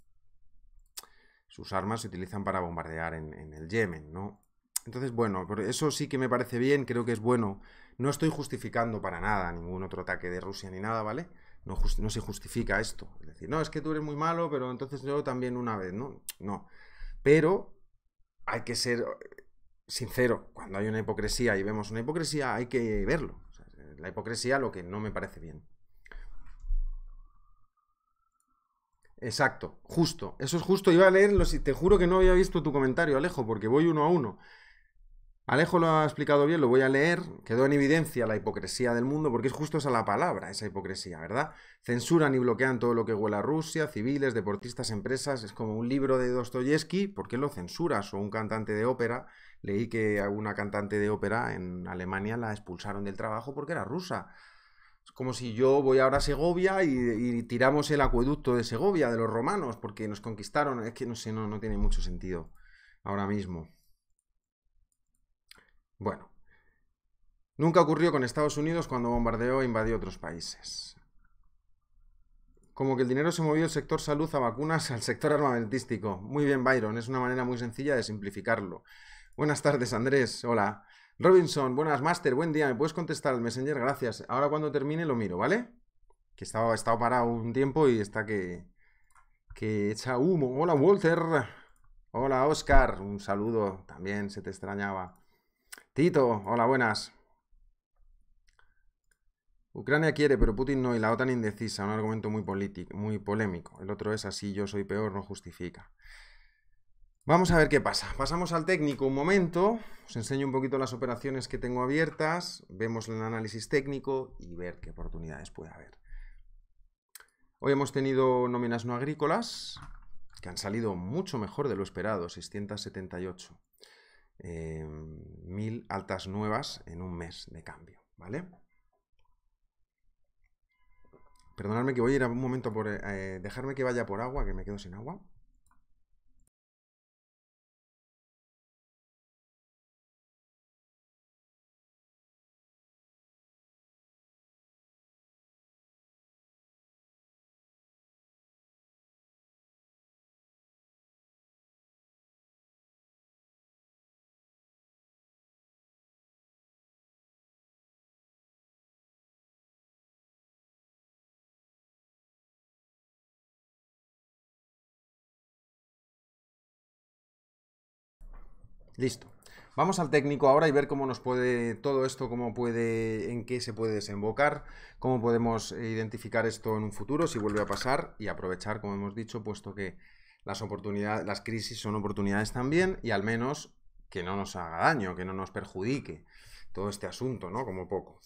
sus armas se utilizan para bombardear en, en el Yemen, ¿no? Entonces, bueno, por eso sí que me parece bien, creo que es bueno. No estoy justificando para nada ningún otro ataque de Rusia ni nada, ¿vale? no, se justifica esto. Es decir, no, es que tú eres muy malo, pero entonces yo también una vez, ¿no? No. Pero hay que ser eh, sincero. Cuando hay una hipocresía y vemos una hipocresía, hay que verlo. la hipocresía lo que no me parece bien. Exacto, justo. Eso es justo. Iba a leerlo. Te juro que no había visto tu comentario, Alejo, porque voy uno a uno. Alejo lo ha explicado bien, lo voy a leer. Quedó en evidencia la hipocresía del mundo, porque es justo esa la palabra, esa hipocresía, ¿verdad? Censuran y bloquean todo lo que huela a Rusia, civiles, deportistas, empresas. Es como un libro de Dostoyevsky, ¿por qué lo censuras? O un cantante de ópera. Leí que a una cantante de ópera en Alemania la expulsaron del trabajo porque era rusa. Es como si yo voy ahora a Segovia y, tiramos el acueducto de Segovia, de los romanos, porque nos conquistaron. Es que no sé, no, no tiene mucho sentido ahora mismo. Bueno, nunca ocurrió con Estados Unidos cuando bombardeó e invadió otros países. Como que el dinero se movió del sector salud a vacunas [LAUGHS] al sector armamentístico. Muy bien, Byron, es una manera muy sencilla de simplificarlo. Buenas tardes, Andrés. Hola. Robinson, buenas, Master, buen día. ¿Me puedes contestar al Messenger? Gracias. Ahora cuando termine lo miro, ¿vale? Que estaba, estado parado un tiempo y está que, que echa humo. Hola, Walter. Hola, Oscar. Un saludo. También se te extrañaba. Tito, hola, buenas. Ucrania quiere, pero Putin no, y la OTAN indecisa, un argumento muy, muy polémico. El otro es así, yo soy peor, no justifica. Vamos a ver qué pasa. Pasamos al técnico un momento, os enseño un poquito las operaciones que tengo abiertas, vemos el análisis técnico y ver qué oportunidades puede haber. Hoy hemos tenido nóminas no agrícolas, que han salido mucho mejor de lo esperado, 678. Eh, mil altas nuevas en un mes de cambio, ¿vale? Perdonadme que voy a ir a un momento por... Eh, eh, dejarme que vaya por agua, que me quedo sin agua. Listo. Vamos al técnico ahora y ver cómo nos puede todo esto, cómo puede, en qué se puede desembocar, cómo podemos identificar esto en un futuro si vuelve a pasar y aprovechar, como hemos dicho, puesto que las oportunidades, las crisis son oportunidades también y al menos que no nos haga daño, que no nos perjudique todo este asunto, ¿no? Como poco.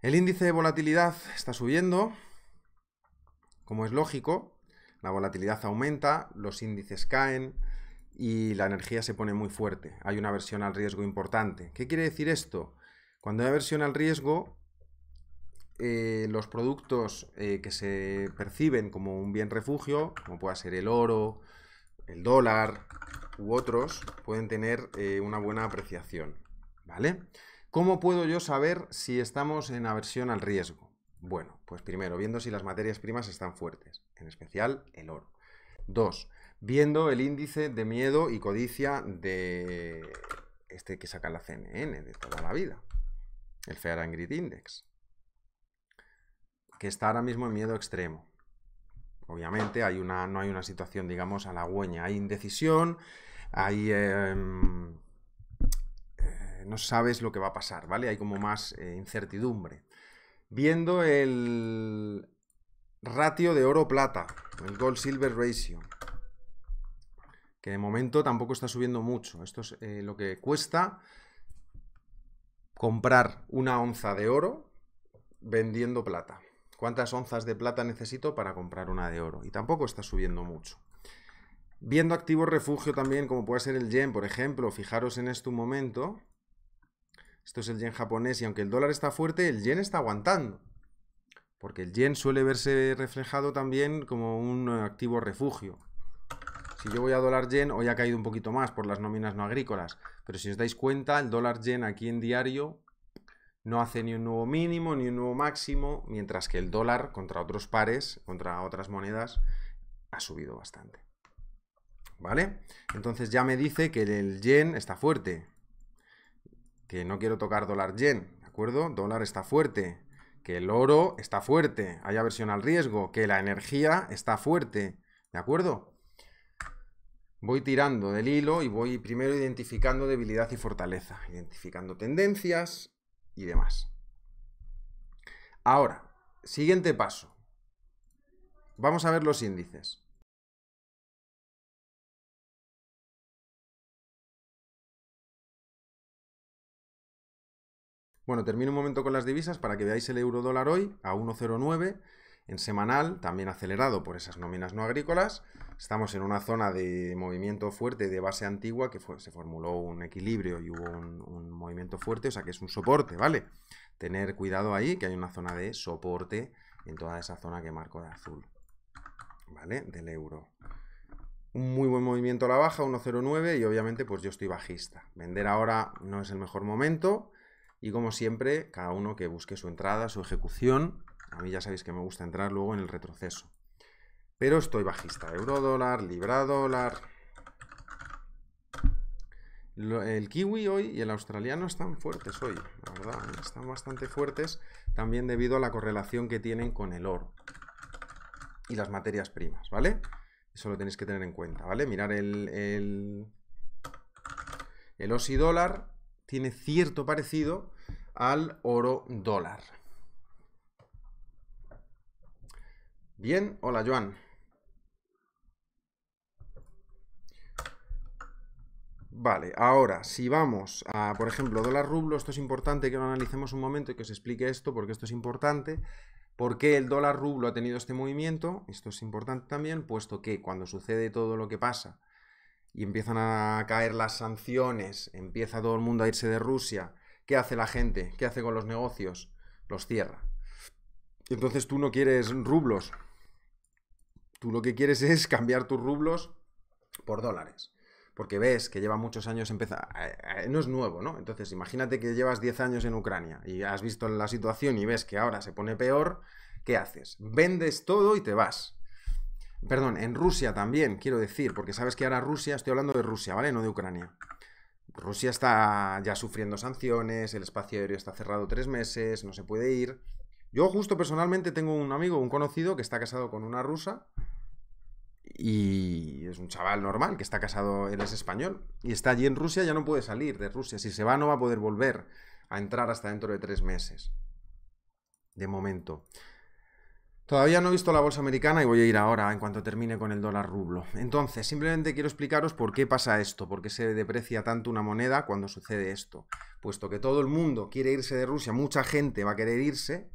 El índice de volatilidad está subiendo, como es lógico, la volatilidad aumenta, los índices caen, y la energía se pone muy fuerte. Hay una versión al riesgo importante. ¿Qué quiere decir esto? Cuando hay aversión al riesgo, eh, los productos eh, que se perciben como un bien refugio, como pueda ser el oro, el dólar u otros, pueden tener eh, una buena apreciación. ¿Vale? ¿Cómo puedo yo saber si estamos en aversión al riesgo? Bueno, pues primero, viendo si las materias primas están fuertes, en especial el oro. Dos, viendo el índice de miedo y codicia de este que saca la CNN de toda la vida, el Fair and Greed Index, que está ahora mismo en miedo extremo. Obviamente hay una, no hay una situación, digamos, halagüeña, hay indecisión, hay... Em, eh, no sabes lo que va a pasar, ¿vale? Hay como más eh, incertidumbre. Viendo el ratio de oro-plata, el gold-silver ratio, que de momento tampoco está subiendo mucho. Esto es eh, lo que cuesta comprar una onza de oro vendiendo plata. ¿Cuántas onzas de plata necesito para comprar una de oro? Y tampoco está subiendo mucho. Viendo activos refugio también, como puede ser el yen, por ejemplo, fijaros en este momento. Esto es el yen japonés y aunque el dólar está fuerte, el yen está aguantando. Porque el yen suele verse reflejado también como un eh, activo refugio. Si yo voy a dólar yen, hoy ha caído un poquito más por las nóminas no agrícolas, pero si os dais cuenta, el dólar yen aquí en diario no hace ni un nuevo mínimo ni un nuevo máximo, mientras que el dólar contra otros pares, contra otras monedas, ha subido bastante. ¿Vale? Entonces ya me dice que el yen está fuerte, que no quiero tocar dólar yen, ¿de acuerdo? Dólar está fuerte, que el oro está fuerte, hay aversión al riesgo, que la energía está fuerte, ¿de acuerdo? voy tirando del hilo y voy primero identificando debilidad y fortaleza, identificando tendencias y demás. Ahora, siguiente paso. Vamos a ver los índices. Bueno, termino un momento con las divisas para que veáis el euro dólar hoy a 1,09 en semanal, también acelerado por esas nóminas no agrícolas. Estamos en una zona de movimiento fuerte de base antigua que fue, se formuló un equilibrio y hubo un, un, movimiento fuerte, o sea que es un soporte, ¿vale? Tener cuidado ahí, que hay una zona de soporte en toda esa zona que marco de azul, ¿vale? Del euro. Un muy buen movimiento a la baja, 1.09, y obviamente pues yo estoy bajista. Vender ahora no es el mejor momento, y como siempre, cada uno que busque su entrada, su ejecución, a mí ya sabéis que me gusta entrar luego en el retroceso. Pero estoy bajista. Euro dólar, libra dólar. El kiwi hoy y el australiano están fuertes hoy, la verdad, ¿eh? están bastante fuertes también debido a la correlación que tienen con el oro y las materias primas, ¿vale? Eso lo tenéis que tener en cuenta, ¿vale? Mirar el, el, el OSI dólar tiene cierto parecido al oro dólar, Bien, hola Joan. Vale, ahora, si vamos a, por ejemplo, dólar rublo, esto es importante que lo analicemos un momento y que os explique esto, porque esto es importante. ¿Por qué el dólar rublo ha tenido este movimiento? Esto es importante también, puesto que cuando sucede todo lo que pasa y empiezan a caer las sanciones, empieza todo el mundo a irse de Rusia, ¿qué hace la gente? ¿Qué hace con los negocios? Los cierra. Entonces tú no quieres rublos, Tú lo que quieres [LAUGHS] es cambiar tus rublos por dólares. Porque ves que lleva muchos años empezar eh, eh, No es nuevo, ¿no? Entonces, imagínate que llevas 10 años en Ucrania y has visto la situación y ves que ahora se pone peor. ¿Qué haces? Vendes todo y te vas. Perdón, en Rusia también, quiero decir, porque sabes que ahora Rusia, estoy hablando de Rusia, ¿vale? No de Ucrania. Rusia está ya sufriendo sanciones, el espacio aéreo está cerrado tres meses, no se puede ir. Yo justo personalmente tengo un amigo, un conocido, que está casado con una rusa y es un chaval normal que está casado, en es español, y está allí en Rusia, ya no puede salir de Rusia. Si se va, no va a poder volver a entrar hasta dentro de tres meses. De momento. Todavía no he visto la bolsa americana y voy a ir ahora en cuanto termine con el dólar rublo. Entonces, simplemente quiero explicaros por qué pasa esto, por qué se deprecia tanto una moneda cuando sucede esto. Puesto que todo el mundo quiere irse de Rusia, mucha gente va a querer irse,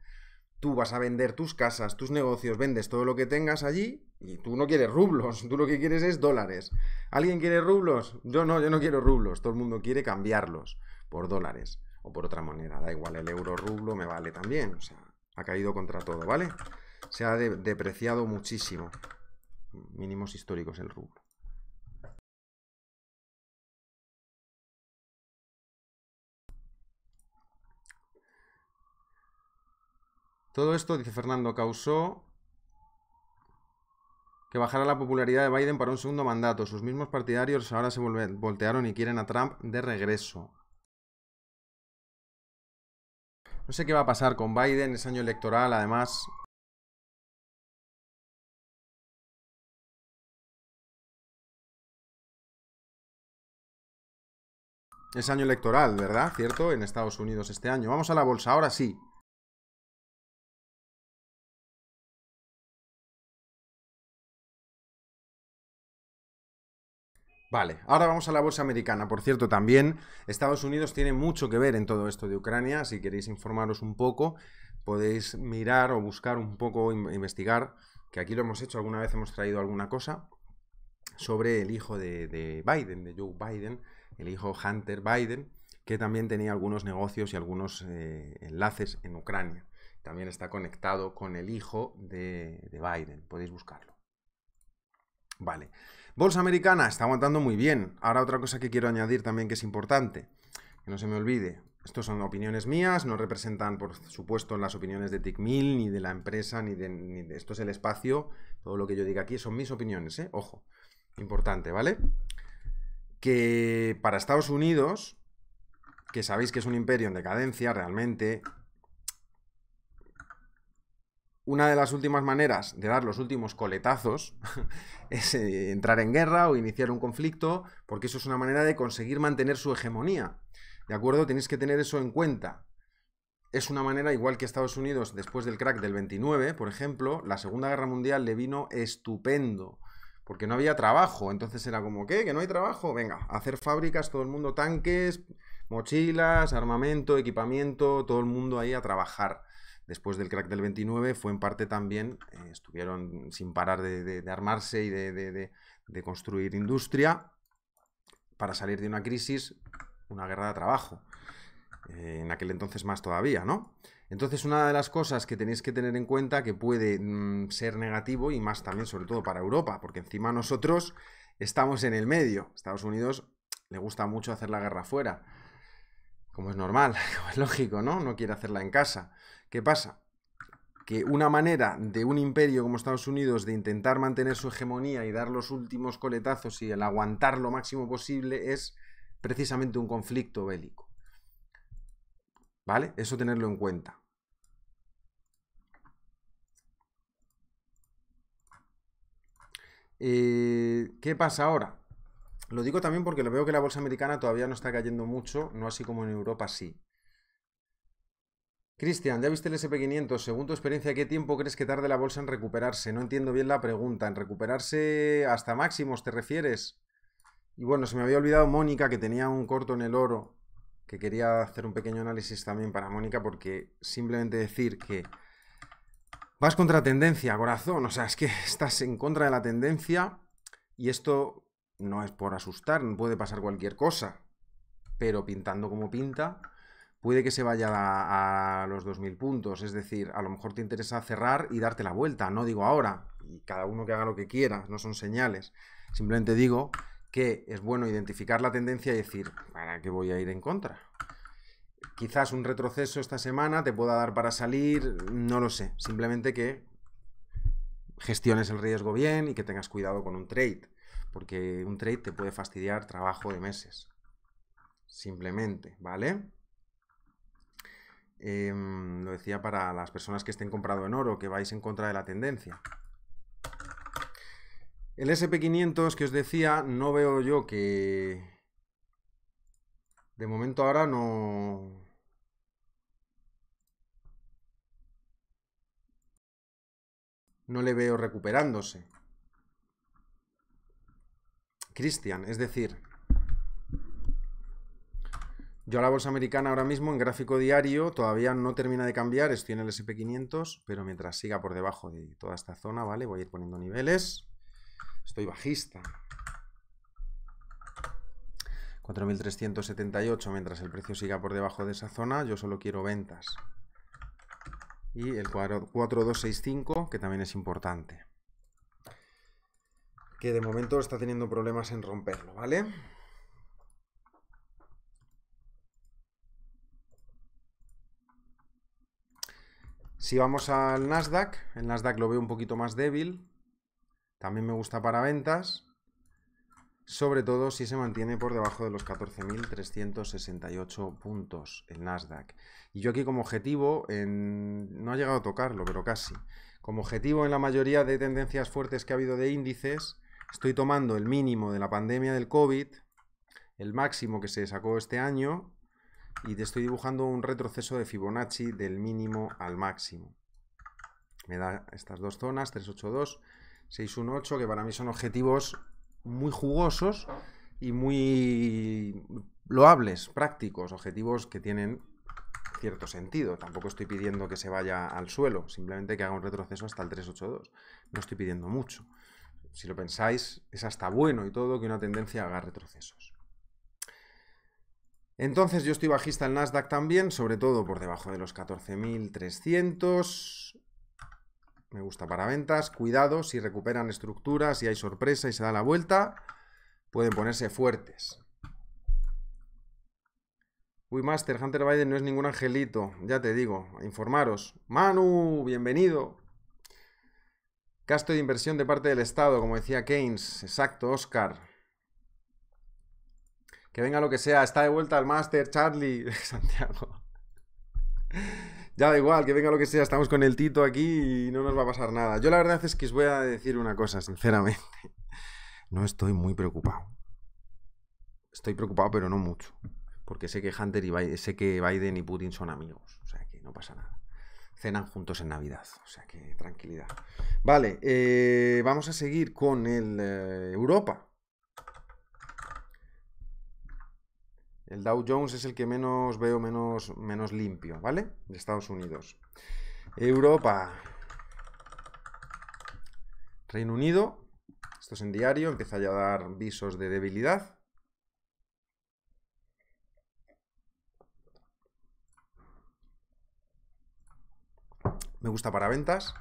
tú vas a vender tus casas, tus negocios, vendes todo lo que tengas allí y tú no quieres rublos, [LAUGHS] tú lo que quieres es dólares. ¿Alguien quiere rublos? Yo no, yo no quiero rublos, todo el mundo quiere cambiarlos por dólares o por otra moneda, da igual, el euro rublo me vale también, o sea, ha caído contra todo, ¿vale? Se ha depreciado muchísimo, mínimos históricos el rublo. Todo esto, dice Fernando, causó que bajara la popularidad de Biden para un segundo mandato. Sus mismos partidarios ahora se voltearon y quieren a Trump de regreso. No sé qué va a pasar con Biden, es año electoral, además. Es año electoral, ¿verdad? ¿Cierto? En Estados Unidos este año. Vamos a la bolsa, ahora sí. Vale, ahora vamos a la bolsa americana. Por cierto, también Estados Unidos tiene mucho que ver en todo esto de Ucrania. Si queréis informaros un poco, podéis mirar o buscar un poco, investigar, que aquí lo hemos hecho, alguna vez hemos traído alguna cosa sobre el hijo de, Biden, de Joe Biden, el hijo Hunter Biden, que también tenía algunos negocios y algunos eh, enlaces en Ucrania. También está conectado con el hijo de Biden, podéis buscarlo. Vale. Bolsa americana está aguantando muy bien. Ahora otra cosa que quiero añadir también que es importante, que no se me olvide. Estas son opiniones mías, no representan, por supuesto, las opiniones de TICMIL, ni de la empresa, ni de, ni de, esto es el espacio. Todo lo que yo diga aquí son mis opiniones, ¿eh? Ojo, importante, ¿vale? Que para Estados Unidos, que sabéis que es un imperio en decadencia realmente, una de las últimas maneras de dar los últimos coletazos [LAUGHS] es eh, entrar en guerra o iniciar un conflicto, porque eso es una manera de conseguir mantener su hegemonía. ¿De acuerdo? Tenéis que tener eso en cuenta. Es una manera, igual que Estados Unidos después del crack del 29, por ejemplo, la Segunda Guerra Mundial le vino estupendo porque no había trabajo. Entonces era como, ¿qué? ¿Que no hay trabajo? Venga, hacer fábricas, todo el mundo tanques, mochilas, armamento, equipamiento, todo el mundo ahí a trabajar después del crack del 29 fue en parte también, eh, estuvieron sin parar de, armarse y de, construir industria para salir de una crisis, una guerra de trabajo. Eh, en aquel entonces más todavía, ¿no? Entonces una de las cosas que tenéis que tener en cuenta que puede mm, ser negativo y más también sobre todo para Europa, porque encima nosotros estamos en el medio. Estados Unidos le gusta mucho hacer la guerra fuera como es normal, [LAUGHS] como es lógico, ¿no? No quiere hacerla en casa. ¿Qué pasa? Que una manera de un imperio como Estados Unidos de intentar mantener su hegemonía y dar los últimos coletazos y el aguantar lo máximo posible es precisamente un conflicto bélico. ¿Vale? Eso tenerlo en cuenta. Eh, ¿Qué pasa ahora? Lo digo también porque lo veo que la bolsa americana todavía no está cayendo mucho, no así como en Europa sí. Cristian, ¿ya viste el SP500? Según tu experiencia, ¿qué tiempo crees que tarde la bolsa en recuperarse? No entiendo bien la pregunta. ¿En recuperarse hasta máximos te refieres? Y bueno, se me había olvidado Mónica, que tenía un corto en el oro, que quería hacer un pequeño análisis también para Mónica, porque simplemente decir que vas contra tendencia, corazón. O sea, es que estás en contra de la tendencia y esto no es por asustar, puede pasar cualquier cosa. Pero pintando como pinta, puede que se vaya a, los 2.000 puntos. Es decir, a lo mejor te interesa cerrar y darte la vuelta, no digo ahora, y cada uno que haga lo que quiera, no son señales. Simplemente digo que es bueno identificar la tendencia y decir, ¿para qué voy a ir en contra? Quizás un retroceso esta semana te pueda dar para salir, no lo sé. Simplemente que gestiones el riesgo bien y que tengas cuidado con un trade, porque un trade te puede fastidiar trabajo de meses. Simplemente, ¿vale? Em, lo decía para las personas que estén comprado en oro, que vais en contra de la tendencia. El SP500 que os decía, no veo yo que... De momento ahora no... No le veo recuperándose. Cristian, es decir, yo la bolsa americana ahora mismo en gráfico diario todavía no termina de cambiar, estoy en el SP500, pero mientras siga por debajo de toda esta zona, ¿vale? Voy a ir poniendo niveles. Estoy bajista. 4.378, mientras el precio siga por debajo de esa zona, yo solo quiero ventas. Y el 4265, que también es importante. Que de momento está teniendo problemas en romperlo, ¿vale? Si vamos al Nasdaq, el Nasdaq lo veo un poquito más débil. También me gusta para ventas. Sobre todo si se mantiene por debajo de los 14.368 puntos el Nasdaq. Y yo aquí como objetivo, en... no ha llegado a tocarlo, pero casi. Como objetivo en la mayoría de tendencias fuertes que ha habido de índices, estoy tomando el mínimo de la pandemia del COVID, el máximo que se sacó este año y te estoy dibujando un retroceso de Fibonacci del mínimo al máximo. Me da estas dos zonas, 382, 618, que para mí son objetivos muy jugosos y muy loables, prácticos, objetivos que tienen cierto sentido. Tampoco estoy pidiendo que se vaya al suelo, simplemente que haga un retroceso hasta el 382. No estoy pidiendo mucho. Si lo pensáis, es hasta bueno y todo que una tendencia haga retrocesos. Entonces yo estoy bajista en Nasdaq también, sobre todo por debajo de los 14.300. Me gusta para ventas. Cuidado, si recuperan estructuras, si hay sorpresa y se da la vuelta, pueden ponerse fuertes. Uy, Master, Hunter Biden no es ningún angelito, ya te digo, informaros. Manu, bienvenido. Gasto de inversión de parte del Estado, como decía Keynes, exacto, Oscar. Que venga lo que sea, está de vuelta el máster, Charlie, [LAUGHS] Santiago. ya da igual, que venga lo que sea, estamos con el Tito aquí y no nos va a pasar nada. Yo la verdad es que os voy a decir una cosa, sinceramente. No estoy muy preocupado. Estoy preocupado, pero no mucho. Porque sé que Hunter y Biden, sé que Biden y Putin son amigos. O sea que no pasa nada cenan juntos en Navidad. O sea que tranquilidad. Vale, eh, vamos a seguir con el eh, Europa. El Dow Jones es el que menos veo menos, menos limpio, ¿vale? De Estados Unidos. Europa. Reino Unido. Esto es en diario, empieza ya a dar visos de debilidad. Me gusta para ventas.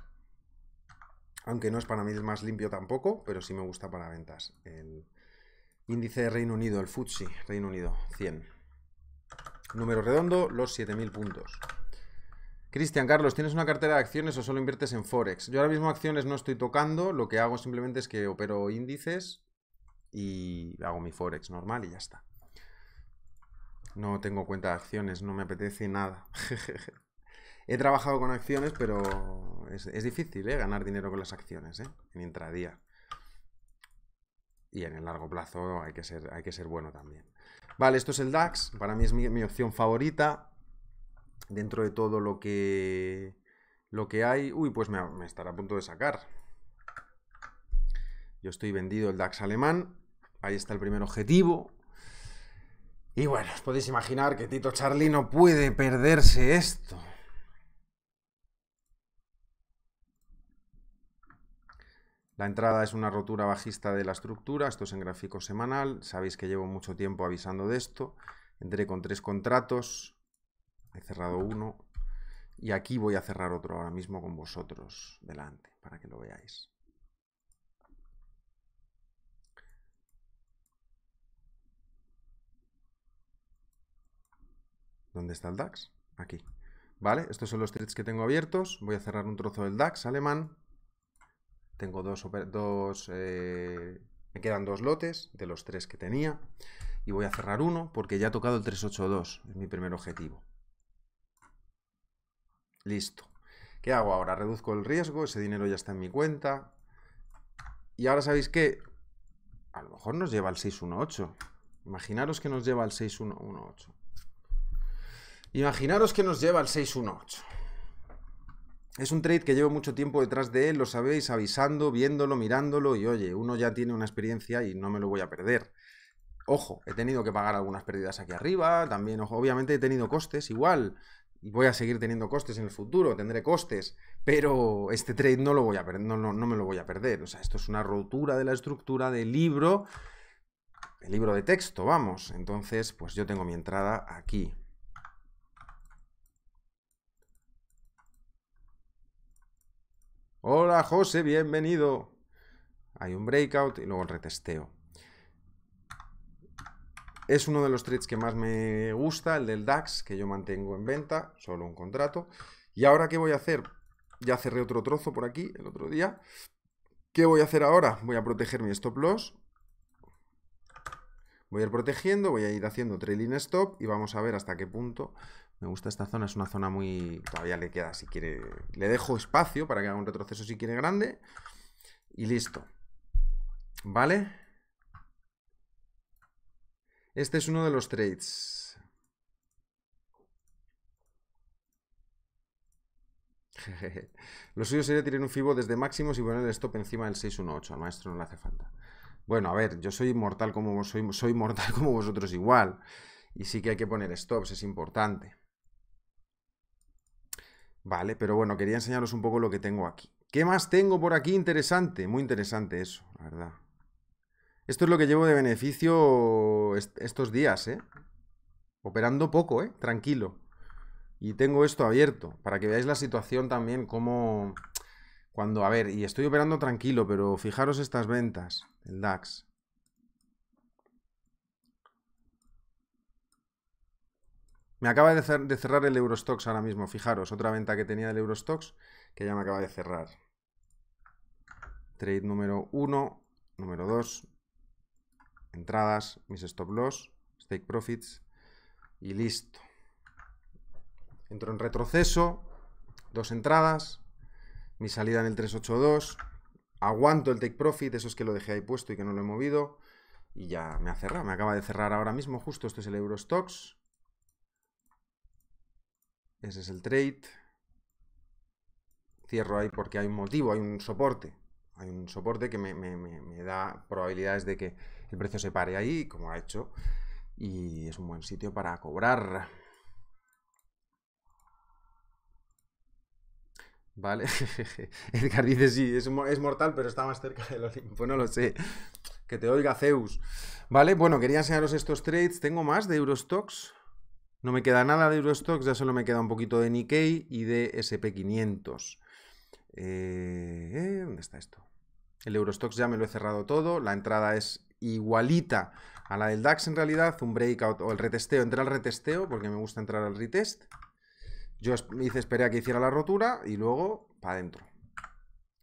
Aunque no es para mí el más limpio tampoco, pero sí me gusta para ventas el, Índice de Reino Unido, el FTSE, Reino Unido, 100. Número redondo, los 7.000 puntos. Cristian, Carlos, ¿tienes una cartera de acciones o solo inviertes en Forex? Yo ahora mismo acciones no estoy tocando, lo que hago simplemente es que opero índices y hago mi Forex normal y ya está. No tengo cuenta de acciones, no me apetece nada. [LAUGHS] He trabajado con acciones, pero es, difícil ¿eh? ganar dinero con las acciones ¿eh? en intradía y en el largo plazo hay que ser, hay que ser bueno también. Vale, esto es el DAX, para mí es mi, opción favorita dentro de todo lo que, lo que hay. Uy, pues me, estará a punto de sacar. Yo estoy vendido el DAX alemán, ahí está el primer objetivo, y bueno, os podéis imaginar que Tito charlino no puede perderse esto. La entrada es una rotura bajista de la estructura, esto es en gráfico semanal, sabéis que llevo mucho tiempo avisando de esto. Entré con tres contratos, he cerrado uno y aquí voy a cerrar otro ahora mismo con vosotros delante para que lo veáis. ¿Dónde está el DAX? Aquí. ¿Vale? Estos son los trades que tengo abiertos. Voy a cerrar un trozo del DAX alemán tengo dos, dos eh, me quedan dos lotes de los tres que tenía y voy a cerrar uno porque ya ha tocado el 382, es mi primer objetivo. Listo. ¿Qué hago ahora? Reduzco el riesgo, ese dinero ya está en mi cuenta. Y ahora sabéis que a lo mejor nos lleva al 618. Imaginaros que nos lleva al 6118. Imaginaros que nos lleva al 618. Es un trade que llevo mucho tiempo detrás de él, lo sabéis, avisando, viéndolo, mirándolo y oye, uno ya tiene una experiencia y no me lo voy a perder. Ojo, he tenido que pagar algunas pérdidas aquí arriba, también, obviamente he tenido costes igual, y voy a seguir teniendo costes en el futuro, tendré costes, pero este trade no, lo voy a no, no me lo voy a perder. O sea, esto es una rotura de la estructura del libro, el libro de texto, vamos. Entonces, pues yo tengo mi entrada aquí. Hola José, bienvenido. Hay un breakout y luego el retesteo. Es uno de los trades que más me gusta, el del DAX, que yo mantengo en venta, solo un contrato. ¿Y ahora qué voy a hacer? Ya cerré otro trozo por aquí el otro día. ¿Qué voy a hacer ahora? Voy a proteger mi stop loss. Voy a ir protegiendo, voy a ir haciendo trailing stop y vamos a ver hasta qué punto me gusta esta zona, es una zona muy... Todavía le queda, si quiere... Le dejo espacio para que haga un retroceso si quiere grande. Y listo. ¿Vale? Este es uno de los trades. [LAUGHS] Lo suyo sería tirar un fibo desde máximos y poner el stop encima del 618. Al maestro no le hace falta. Bueno, a ver, yo soy mortal como soy mortal [LAUGHS] como vosotros igual. Y sí que hay que poner stops, es importante. ¿vale? Pero bueno, quería enseñaros un poco lo que tengo aquí. ¿Qué más tengo por aquí interesante? Muy interesante eso, la verdad. Esto es lo que llevo de beneficio estos días, ¿eh? Operando poco, ¿eh? Tranquilo. Y tengo esto abierto, para que veáis la situación también, cómo Cuando, a ver, y estoy operando tranquilo, pero fijaros estas ventas, el DAX. Me acaba de, cerrar el Eurostox ahora mismo, fijaros, otra venta que tenía del Eurostox que ya me acaba de cerrar. Trade número 1, número 2, entradas, mis stop loss, stake profits y listo. Entro en retroceso, dos entradas, mi salida en el 382, aguanto el take profit, eso es que lo dejé ahí puesto y que no lo he movido, y ya me ha cerrado, me acaba de cerrar ahora mismo, justo, esto es el Eurostox, ese es el trade. Cierro ahí porque hay un motivo, hay un soporte. Hay un soporte que me, da probabilidades de que el precio se pare ahí, como ha hecho. Y es un buen sitio para cobrar. ¿Vale? [LAUGHS] Edgar dice, sí, es, es, mortal, pero está más cerca del Olimpo. No lo sé. Que te oiga Zeus. ¿Vale? Bueno, quería enseñaros estos trades. Tengo más de Eurostox. No me queda nada de Eurostox, ya solo me queda un poquito de Nikkei y de SP500. Eh, ¿Dónde está esto? El Eurostox ya me lo he cerrado todo, la entrada es igualita a la del DAX en realidad, un breakout o el retesteo, entré al retesteo porque me gusta entrar al retest. Yo hice, esperé a que hiciera la rotura y luego para adentro.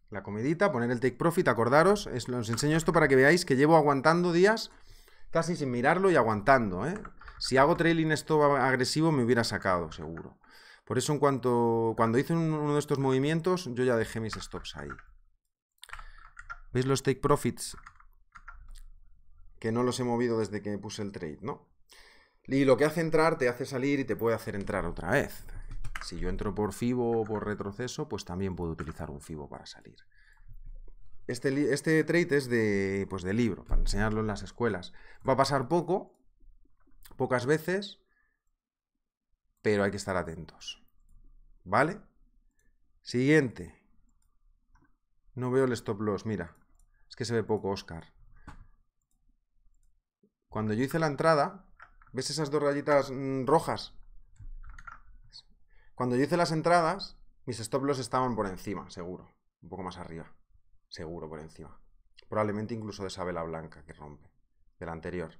La comidita, poner el take profit, acordaros, os enseño esto para que veáis que llevo aguantando días casi sin mirarlo y aguantando, ¿eh? Si hago trailing esto agresivo me hubiera sacado, seguro. Por eso en cuanto cuando hice uno de estos movimientos, yo ya dejé mis stops ahí. ¿Veis los take profits? Que no los he movido desde que puse el trade, ¿no? Y lo que hace entrar te hace salir y te puede hacer entrar otra vez. Si yo entro por FIBO o por retroceso, pues también puedo utilizar un FIBO para salir. Este, este trade es de, pues de libro, para enseñarlo en las escuelas. Va a pasar poco, pocas veces, pero hay que estar atentos. ¿Vale? Siguiente. No veo el stop loss, mira. Es que se ve poco, Oscar. Cuando yo hice la entrada, ¿ves esas dos rayitas mm, rojas? Cuando yo hice las entradas, mis stop loss estaban por encima, seguro. Un poco más arriba. Seguro, por encima. Probablemente incluso de esa vela blanca que rompe, de la anterior.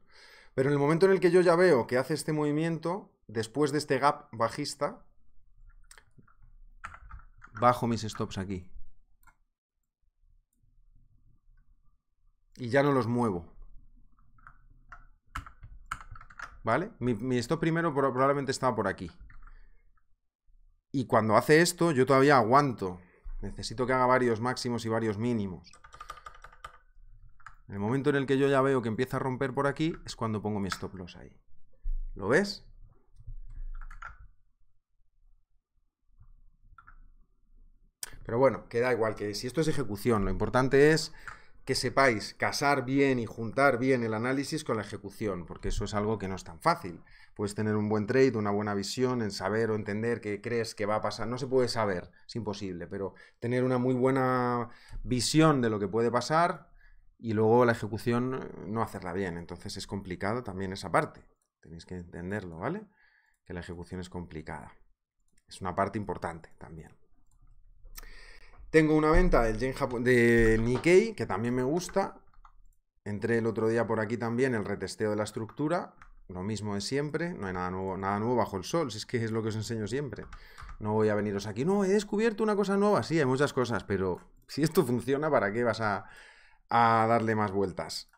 Pero en el momento en el que yo ya veo que hace este movimiento, después de este gap bajista, bajo mis stops aquí. Y ya no los muevo. ¿Vale? Mi, stop primero probablemente estaba por aquí. Y cuando hace esto, yo todavía aguanto. Necesito que haga varios máximos y varios mínimos. En el momento en el que yo ya veo que empieza a romper por aquí, es cuando pongo mi stop loss ahí. ¿Lo ves? Pero bueno, queda igual que si esto es ejecución, lo importante es que sepáis casar bien y juntar bien el análisis con la ejecución, porque eso es algo que no es tan fácil. Puedes tener un buen trade, una buena visión, en saber o entender qué crees que va a pasar. No se puede saber, es imposible, pero tener una muy buena visión de lo que puede pasar y luego la ejecución eh, no hacerla bien. Entonces es complicado también esa parte. Tenéis que entenderlo, ¿vale? Que la ejecución es complicada. Es una parte importante también. Tengo una venta del de Nikkei, que también me gusta. Entré el otro día por aquí también el retesteo de la estructura. Lo mismo de siempre, no hay nada nuevo, nada nuevo bajo el sol, si es que es lo que os enseño siempre. No voy a veniros aquí, no, he descubierto una cosa nueva. Sí, hay muchas cosas, pero si esto funciona, ¿para qué vas a, a darle más vueltas.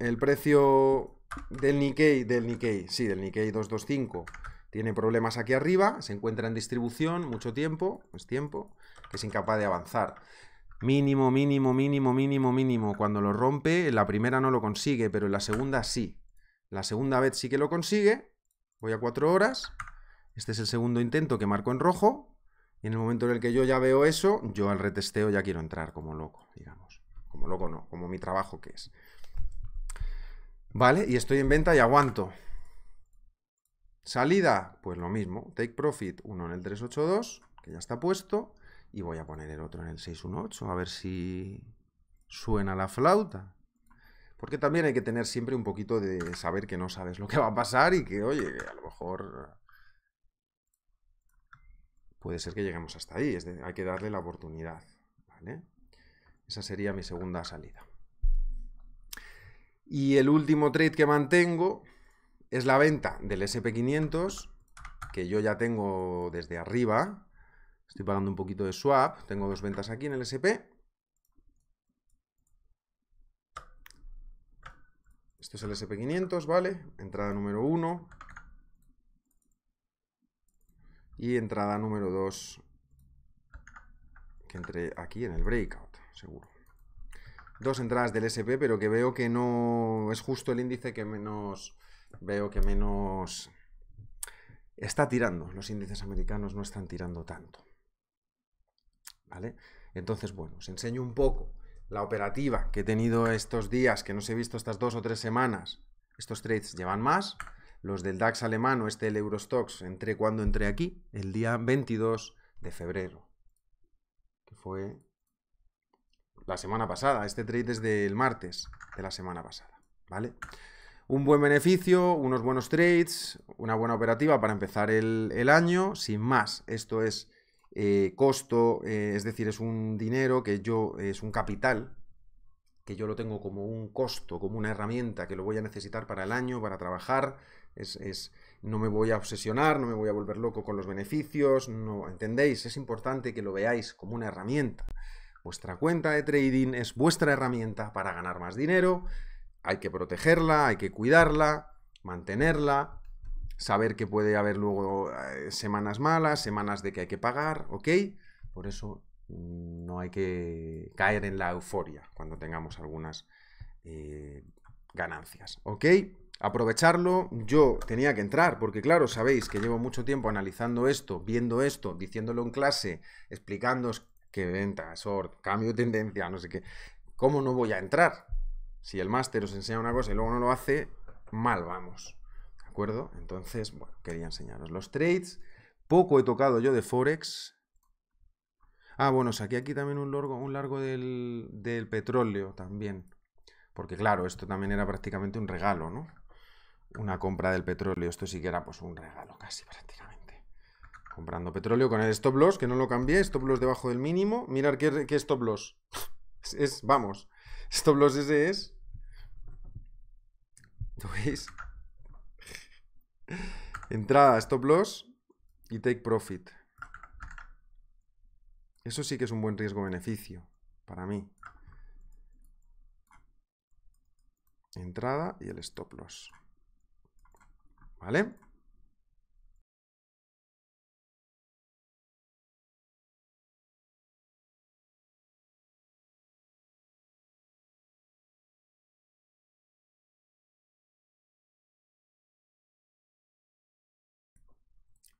El precio del Nikkei, del Nikkei, sí, del Nikkei 225, tiene problemas aquí arriba, se encuentra en distribución mucho tiempo, es tiempo, que es incapaz de avanzar. Mínimo, mínimo, mínimo, mínimo, mínimo. Cuando lo rompe, en la primera no lo consigue, pero en la segunda sí. La segunda vez sí que lo consigue. Voy a cuatro horas. Este es el segundo intento que marco en rojo. Y en el momento en el que yo ya veo eso, yo al retesteo ya quiero entrar como loco, digamos. Como loco no, como mi trabajo que es. ¿Vale? Y estoy en venta y aguanto. Salida, pues lo mismo. Take profit, uno en el 382, que ya está puesto. Y voy a poner el otro en el 618, a ver si suena la flauta. Porque también hay que tener siempre un poquito de saber que no sabes lo que va a pasar y que, oye, a lo mejor puede ser que lleguemos hasta ahí. hay que darle la oportunidad. Esa sería mi segunda salida. Y el último trade que mantengo es la venta del SP500, que yo ya tengo desde arriba. Estoy pagando un poquito de swap. Tengo dos ventas aquí en el SP. Esto es el SP500, ¿vale? Entrada número 1. Y entrada número 2, que entre aquí en el breakout, seguro. Dos entradas del SP, pero que veo que no es justo el índice que menos, veo que menos está tirando. Los índices americanos no están tirando tanto. ¿Vale? Entonces, bueno, os enseño un poco la operativa que he tenido estos días, que no os he visto estas dos o tres semanas. Estos trades llevan más, los del DAX alemán este del Eurostox, entré cuando entré aquí, el día 22 de febrero, que fue la semana pasada. Este trade es del martes de la semana pasada, ¿vale? Un buen beneficio, unos buenos trades, una buena operativa para empezar el, año, sin más. Esto es eh, costo, eh, es decir, es un dinero que yo, es un capital, que yo lo tengo como un costo, como una herramienta que lo voy a necesitar para el año, para trabajar, es, no me voy a obsesionar, no me voy a volver loco con los beneficios, no, ¿entendéis? Es importante que lo veáis como una herramienta. Vuestra cuenta de trading es vuestra herramienta para ganar más dinero, hay que protegerla, hay que cuidarla, mantenerla, saber que puede haber luego eh, semanas malas, semanas de que hay que pagar, ¿ok? Por eso mm, no hay que caer en la euforia cuando tengamos algunas eh, ganancias, ¿ok? aprovecharlo. Yo tenía que entrar, porque claro, sabéis que llevo mucho tiempo analizando esto, viendo esto, diciéndolo en clase, explicándoos que venta, short, cambio de tendencia, no sé qué. ¿Cómo no voy a entrar? Si el máster os enseña una cosa y luego no lo hace, mal vamos. ¿De acuerdo? Entonces, bueno, quería enseñaros los trades. Poco he tocado yo de Forex. Ah, bueno, saqué aquí también un largo, un largo del, del petróleo también. Porque claro, esto también era prácticamente un regalo, ¿no? una compra del petróleo. Esto sí que era pues un regalo casi prácticamente. Comprando petróleo con el stop loss, que no lo cambié, stop loss debajo del mínimo. Mirar qué, stop loss. [LAUGHS] es, vamos, stop loss ese es... ¿Lo veis? [LAUGHS] Entrada, stop loss y take profit. Eso sí que es un buen riesgo-beneficio para mí. Entrada y el stop loss. ¿Vale?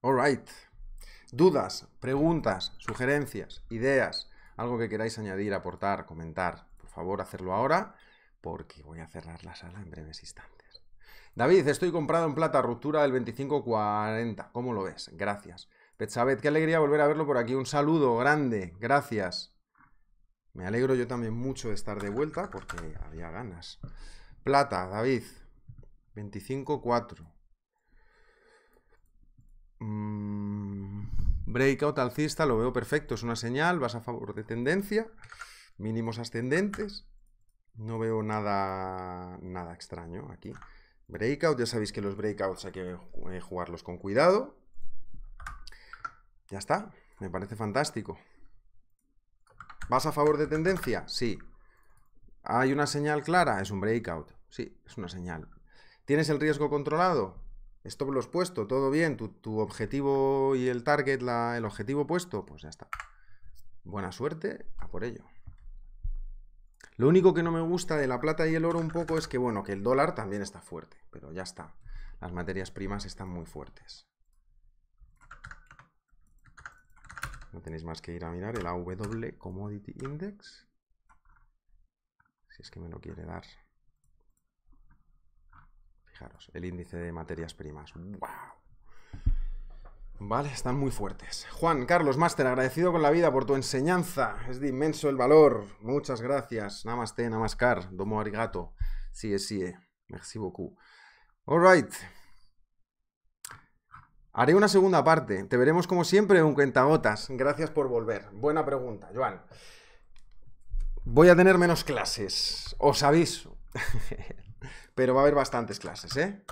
Alright. Dudas, preguntas, sugerencias, ideas, algo que queráis añadir, aportar, comentar, por favor, hacerlo ahora, porque voy a cerrar la sala en breves instantes. David, estoy comprado en plata, ruptura del 25,40. ¿Cómo lo ves? Gracias. Sabed qué alegría volver a verlo por aquí. Un saludo grande, gracias. Me alegro yo también mucho de estar de vuelta porque había ganas. Plata, David, 25,4. Mm, breakout alcista, lo veo perfecto, es una señal, vas a favor de tendencia, mínimos ascendentes. No veo nada, nada extraño aquí. Breakout, ya sabéis que los breakouts hay que eh, jugarlos con cuidado. Ya está, me parece fantástico. ¿Vas a favor de tendencia? Sí. ¿Hay una señal clara? Es un breakout. Sí, es una señal. ¿Tienes el riesgo controlado? Esto lo has puesto, todo bien, tu, objetivo y el target, el objetivo puesto, pues ya está. Buena suerte, a por ello. Lo único que no me gusta de la plata y el oro un poco es que, bueno, que el dólar también está fuerte, pero ya está. Las materias primas están muy fuertes. No tenéis más que ir a mirar el AW Commodity Index. Si es que me lo quiere dar. Fijaros, el índice de materias primas. ¡Wow! Vale, están muy fuertes. Juan, Carlos, Máster, agradecido con la vida por tu enseñanza. Es de inmenso el valor. Muchas gracias. Namaste, namaskar. Domo arigato. Sí, sí. Merci beaucoup. All right. Haré una segunda parte. Te veremos como siempre en cuentagotas. Gracias por volver. Buena pregunta, Joan. Voy a tener menos clases. Os aviso. [LAUGHS] Pero va a haber bastantes clases, ¿eh?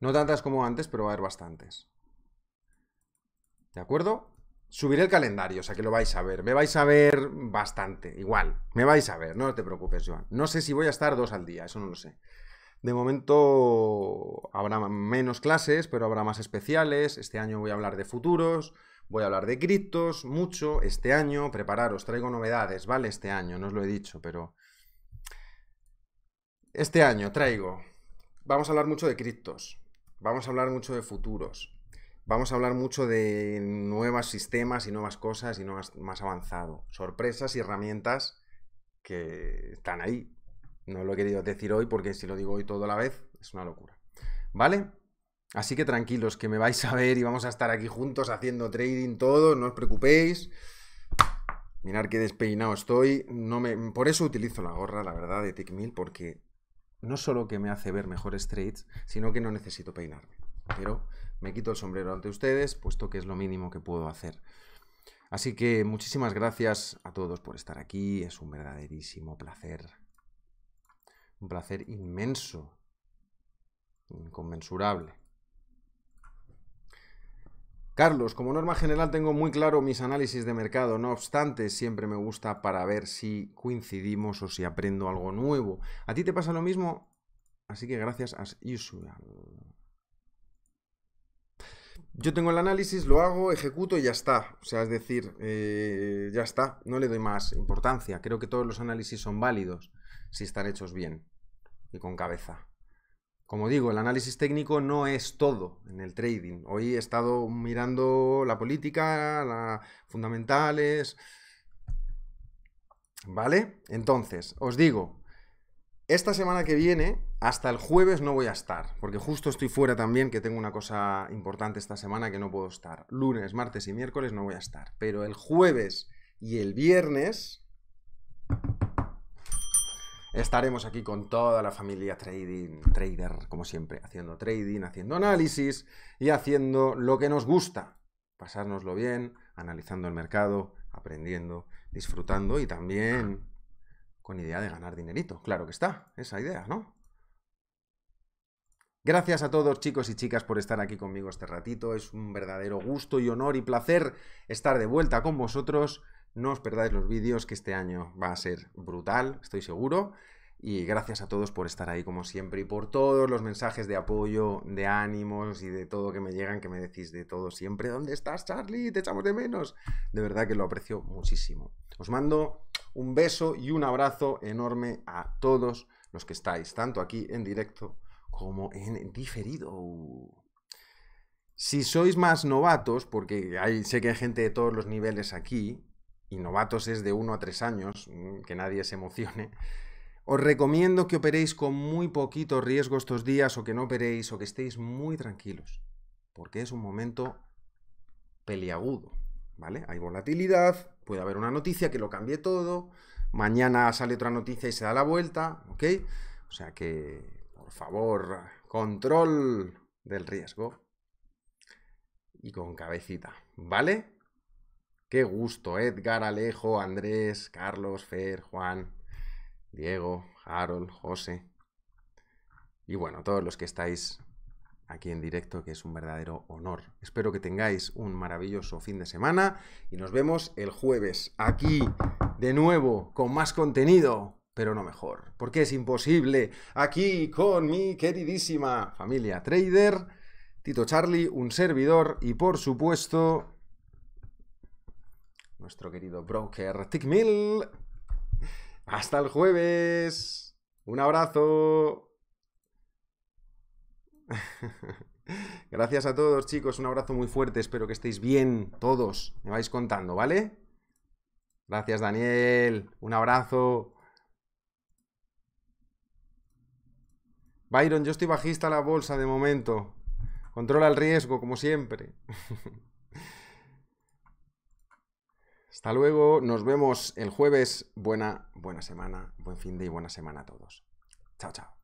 No tantas como antes, pero va a haber bastantes. ¿De acuerdo? Subiré el calendario, o sea que lo vais a ver. Me vais a ver bastante, igual. Me vais a ver, no te preocupes, Joan. No sé si voy a estar dos al día, eso no lo sé. De momento habrá menos clases, pero habrá más especiales. Este año voy a hablar de futuros, voy a hablar de criptos, mucho. Este año, prepararos, traigo novedades, ¿vale? Este año, no os lo he dicho, pero... Este año traigo... Vamos a hablar mucho de criptos. Vamos a hablar mucho de futuros. Vamos a hablar mucho de nuevos sistemas y nuevas cosas y más avanzado. Sorpresas y herramientas que están ahí. No lo he querido decir hoy porque si lo digo hoy todo a la vez es una locura. ¿Vale? Así que tranquilos, que me vais a ver y vamos a estar aquí juntos haciendo trading todo, no os preocupéis. Mirad qué despeinado estoy. No me... Por eso utilizo la gorra, la verdad, de TechMill, porque no solo que me hace ver mejores straight, sino que no necesito peinarme. Pero me quito el sombrero ante ustedes, puesto que es lo mínimo que puedo hacer. Así que muchísimas gracias a todos por estar aquí, es un verdaderísimo placer. Un placer inmenso, inconmensurable. Carlos, como norma general tengo muy claro mis análisis de mercado, no obstante siempre me gusta para ver si coincidimos o si aprendo algo nuevo. ¿A ti te pasa lo mismo? Así que gracias as usual. Yo tengo el análisis, lo hago, ejecuto y ya está. O sea, es decir, eh, ya está, no le doy más importancia. Creo que todos los análisis son válidos si están hechos bien y con cabeza. Como digo, el análisis técnico no es todo en el trading. Hoy he estado mirando la política, fundamentales. ¿Vale? Entonces, os digo, esta semana que viene, hasta el jueves no voy a estar, porque justo estoy fuera también, que tengo una cosa importante esta semana que no puedo estar. Lunes, martes y miércoles no voy a estar, pero el jueves y el viernes Estaremos aquí con toda la familia trading, trader, como siempre, haciendo trading, haciendo análisis y haciendo lo que nos gusta. Pasárnoslo bien, analizando el mercado, aprendiendo, disfrutando y también con idea de ganar dinerito. Claro que está, esa idea, ¿no? Gracias a todos chicos y chicas por estar aquí conmigo este ratito. Es un verdadero gusto y honor y placer estar de vuelta con vosotros. No os perdáis los vídeos, que este año va a ser brutal, estoy seguro. Y gracias a todos por estar ahí como siempre y por todos los mensajes de apoyo, de ánimos y de todo que me llegan, que me decís de todo siempre. ¿Dónde estás, Charlie? Te echamos de menos. De verdad que lo aprecio muchísimo. Os mando un beso y un abrazo enorme a todos los que estáis, tanto aquí en directo como en diferido. Si sois más novatos, porque sé que hay gente de todos los niveles aquí, y novatos es de 1 a 3 años, mm, que nadie se emocione, os recomiendo que operéis con muy poquito riesgo estos días o que no operéis o que estéis muy tranquilos, porque es un momento peliagudo, ¿vale? Hay volatilidad, puede haber una noticia que lo cambie todo, mañana sale otra noticia y se da la vuelta, ¿ok? O sea que, por favor, control del riesgo y con cabecita, ¿vale? Qué gusto, Edgar, Alejo, Andrés, Carlos, Fer, Juan, Diego, Harold, José. Y bueno, todos los que estáis aquí en directo, que es un verdadero honor. Espero que tengáis un maravilloso fin de semana y nos vemos el jueves aquí de nuevo con más contenido, pero no mejor, porque es imposible aquí con mi queridísima familia trader, Tito Charlie, un servidor y por supuesto nuestro querido broker Tickmill. Hasta el jueves. Un abrazo. [LAUGHS] Gracias a todos, chicos. Un abrazo muy fuerte. Espero que estéis bien todos. Me vais contando, ¿vale? Gracias, Daniel. Un abrazo. Byron, yo estoy bajista a la bolsa de momento. Controla el riesgo, como siempre. [LAUGHS] Hasta luego, nos vemos el jueves. Buena, buena semana, buen fin de y buena semana a todos. Chao, chao.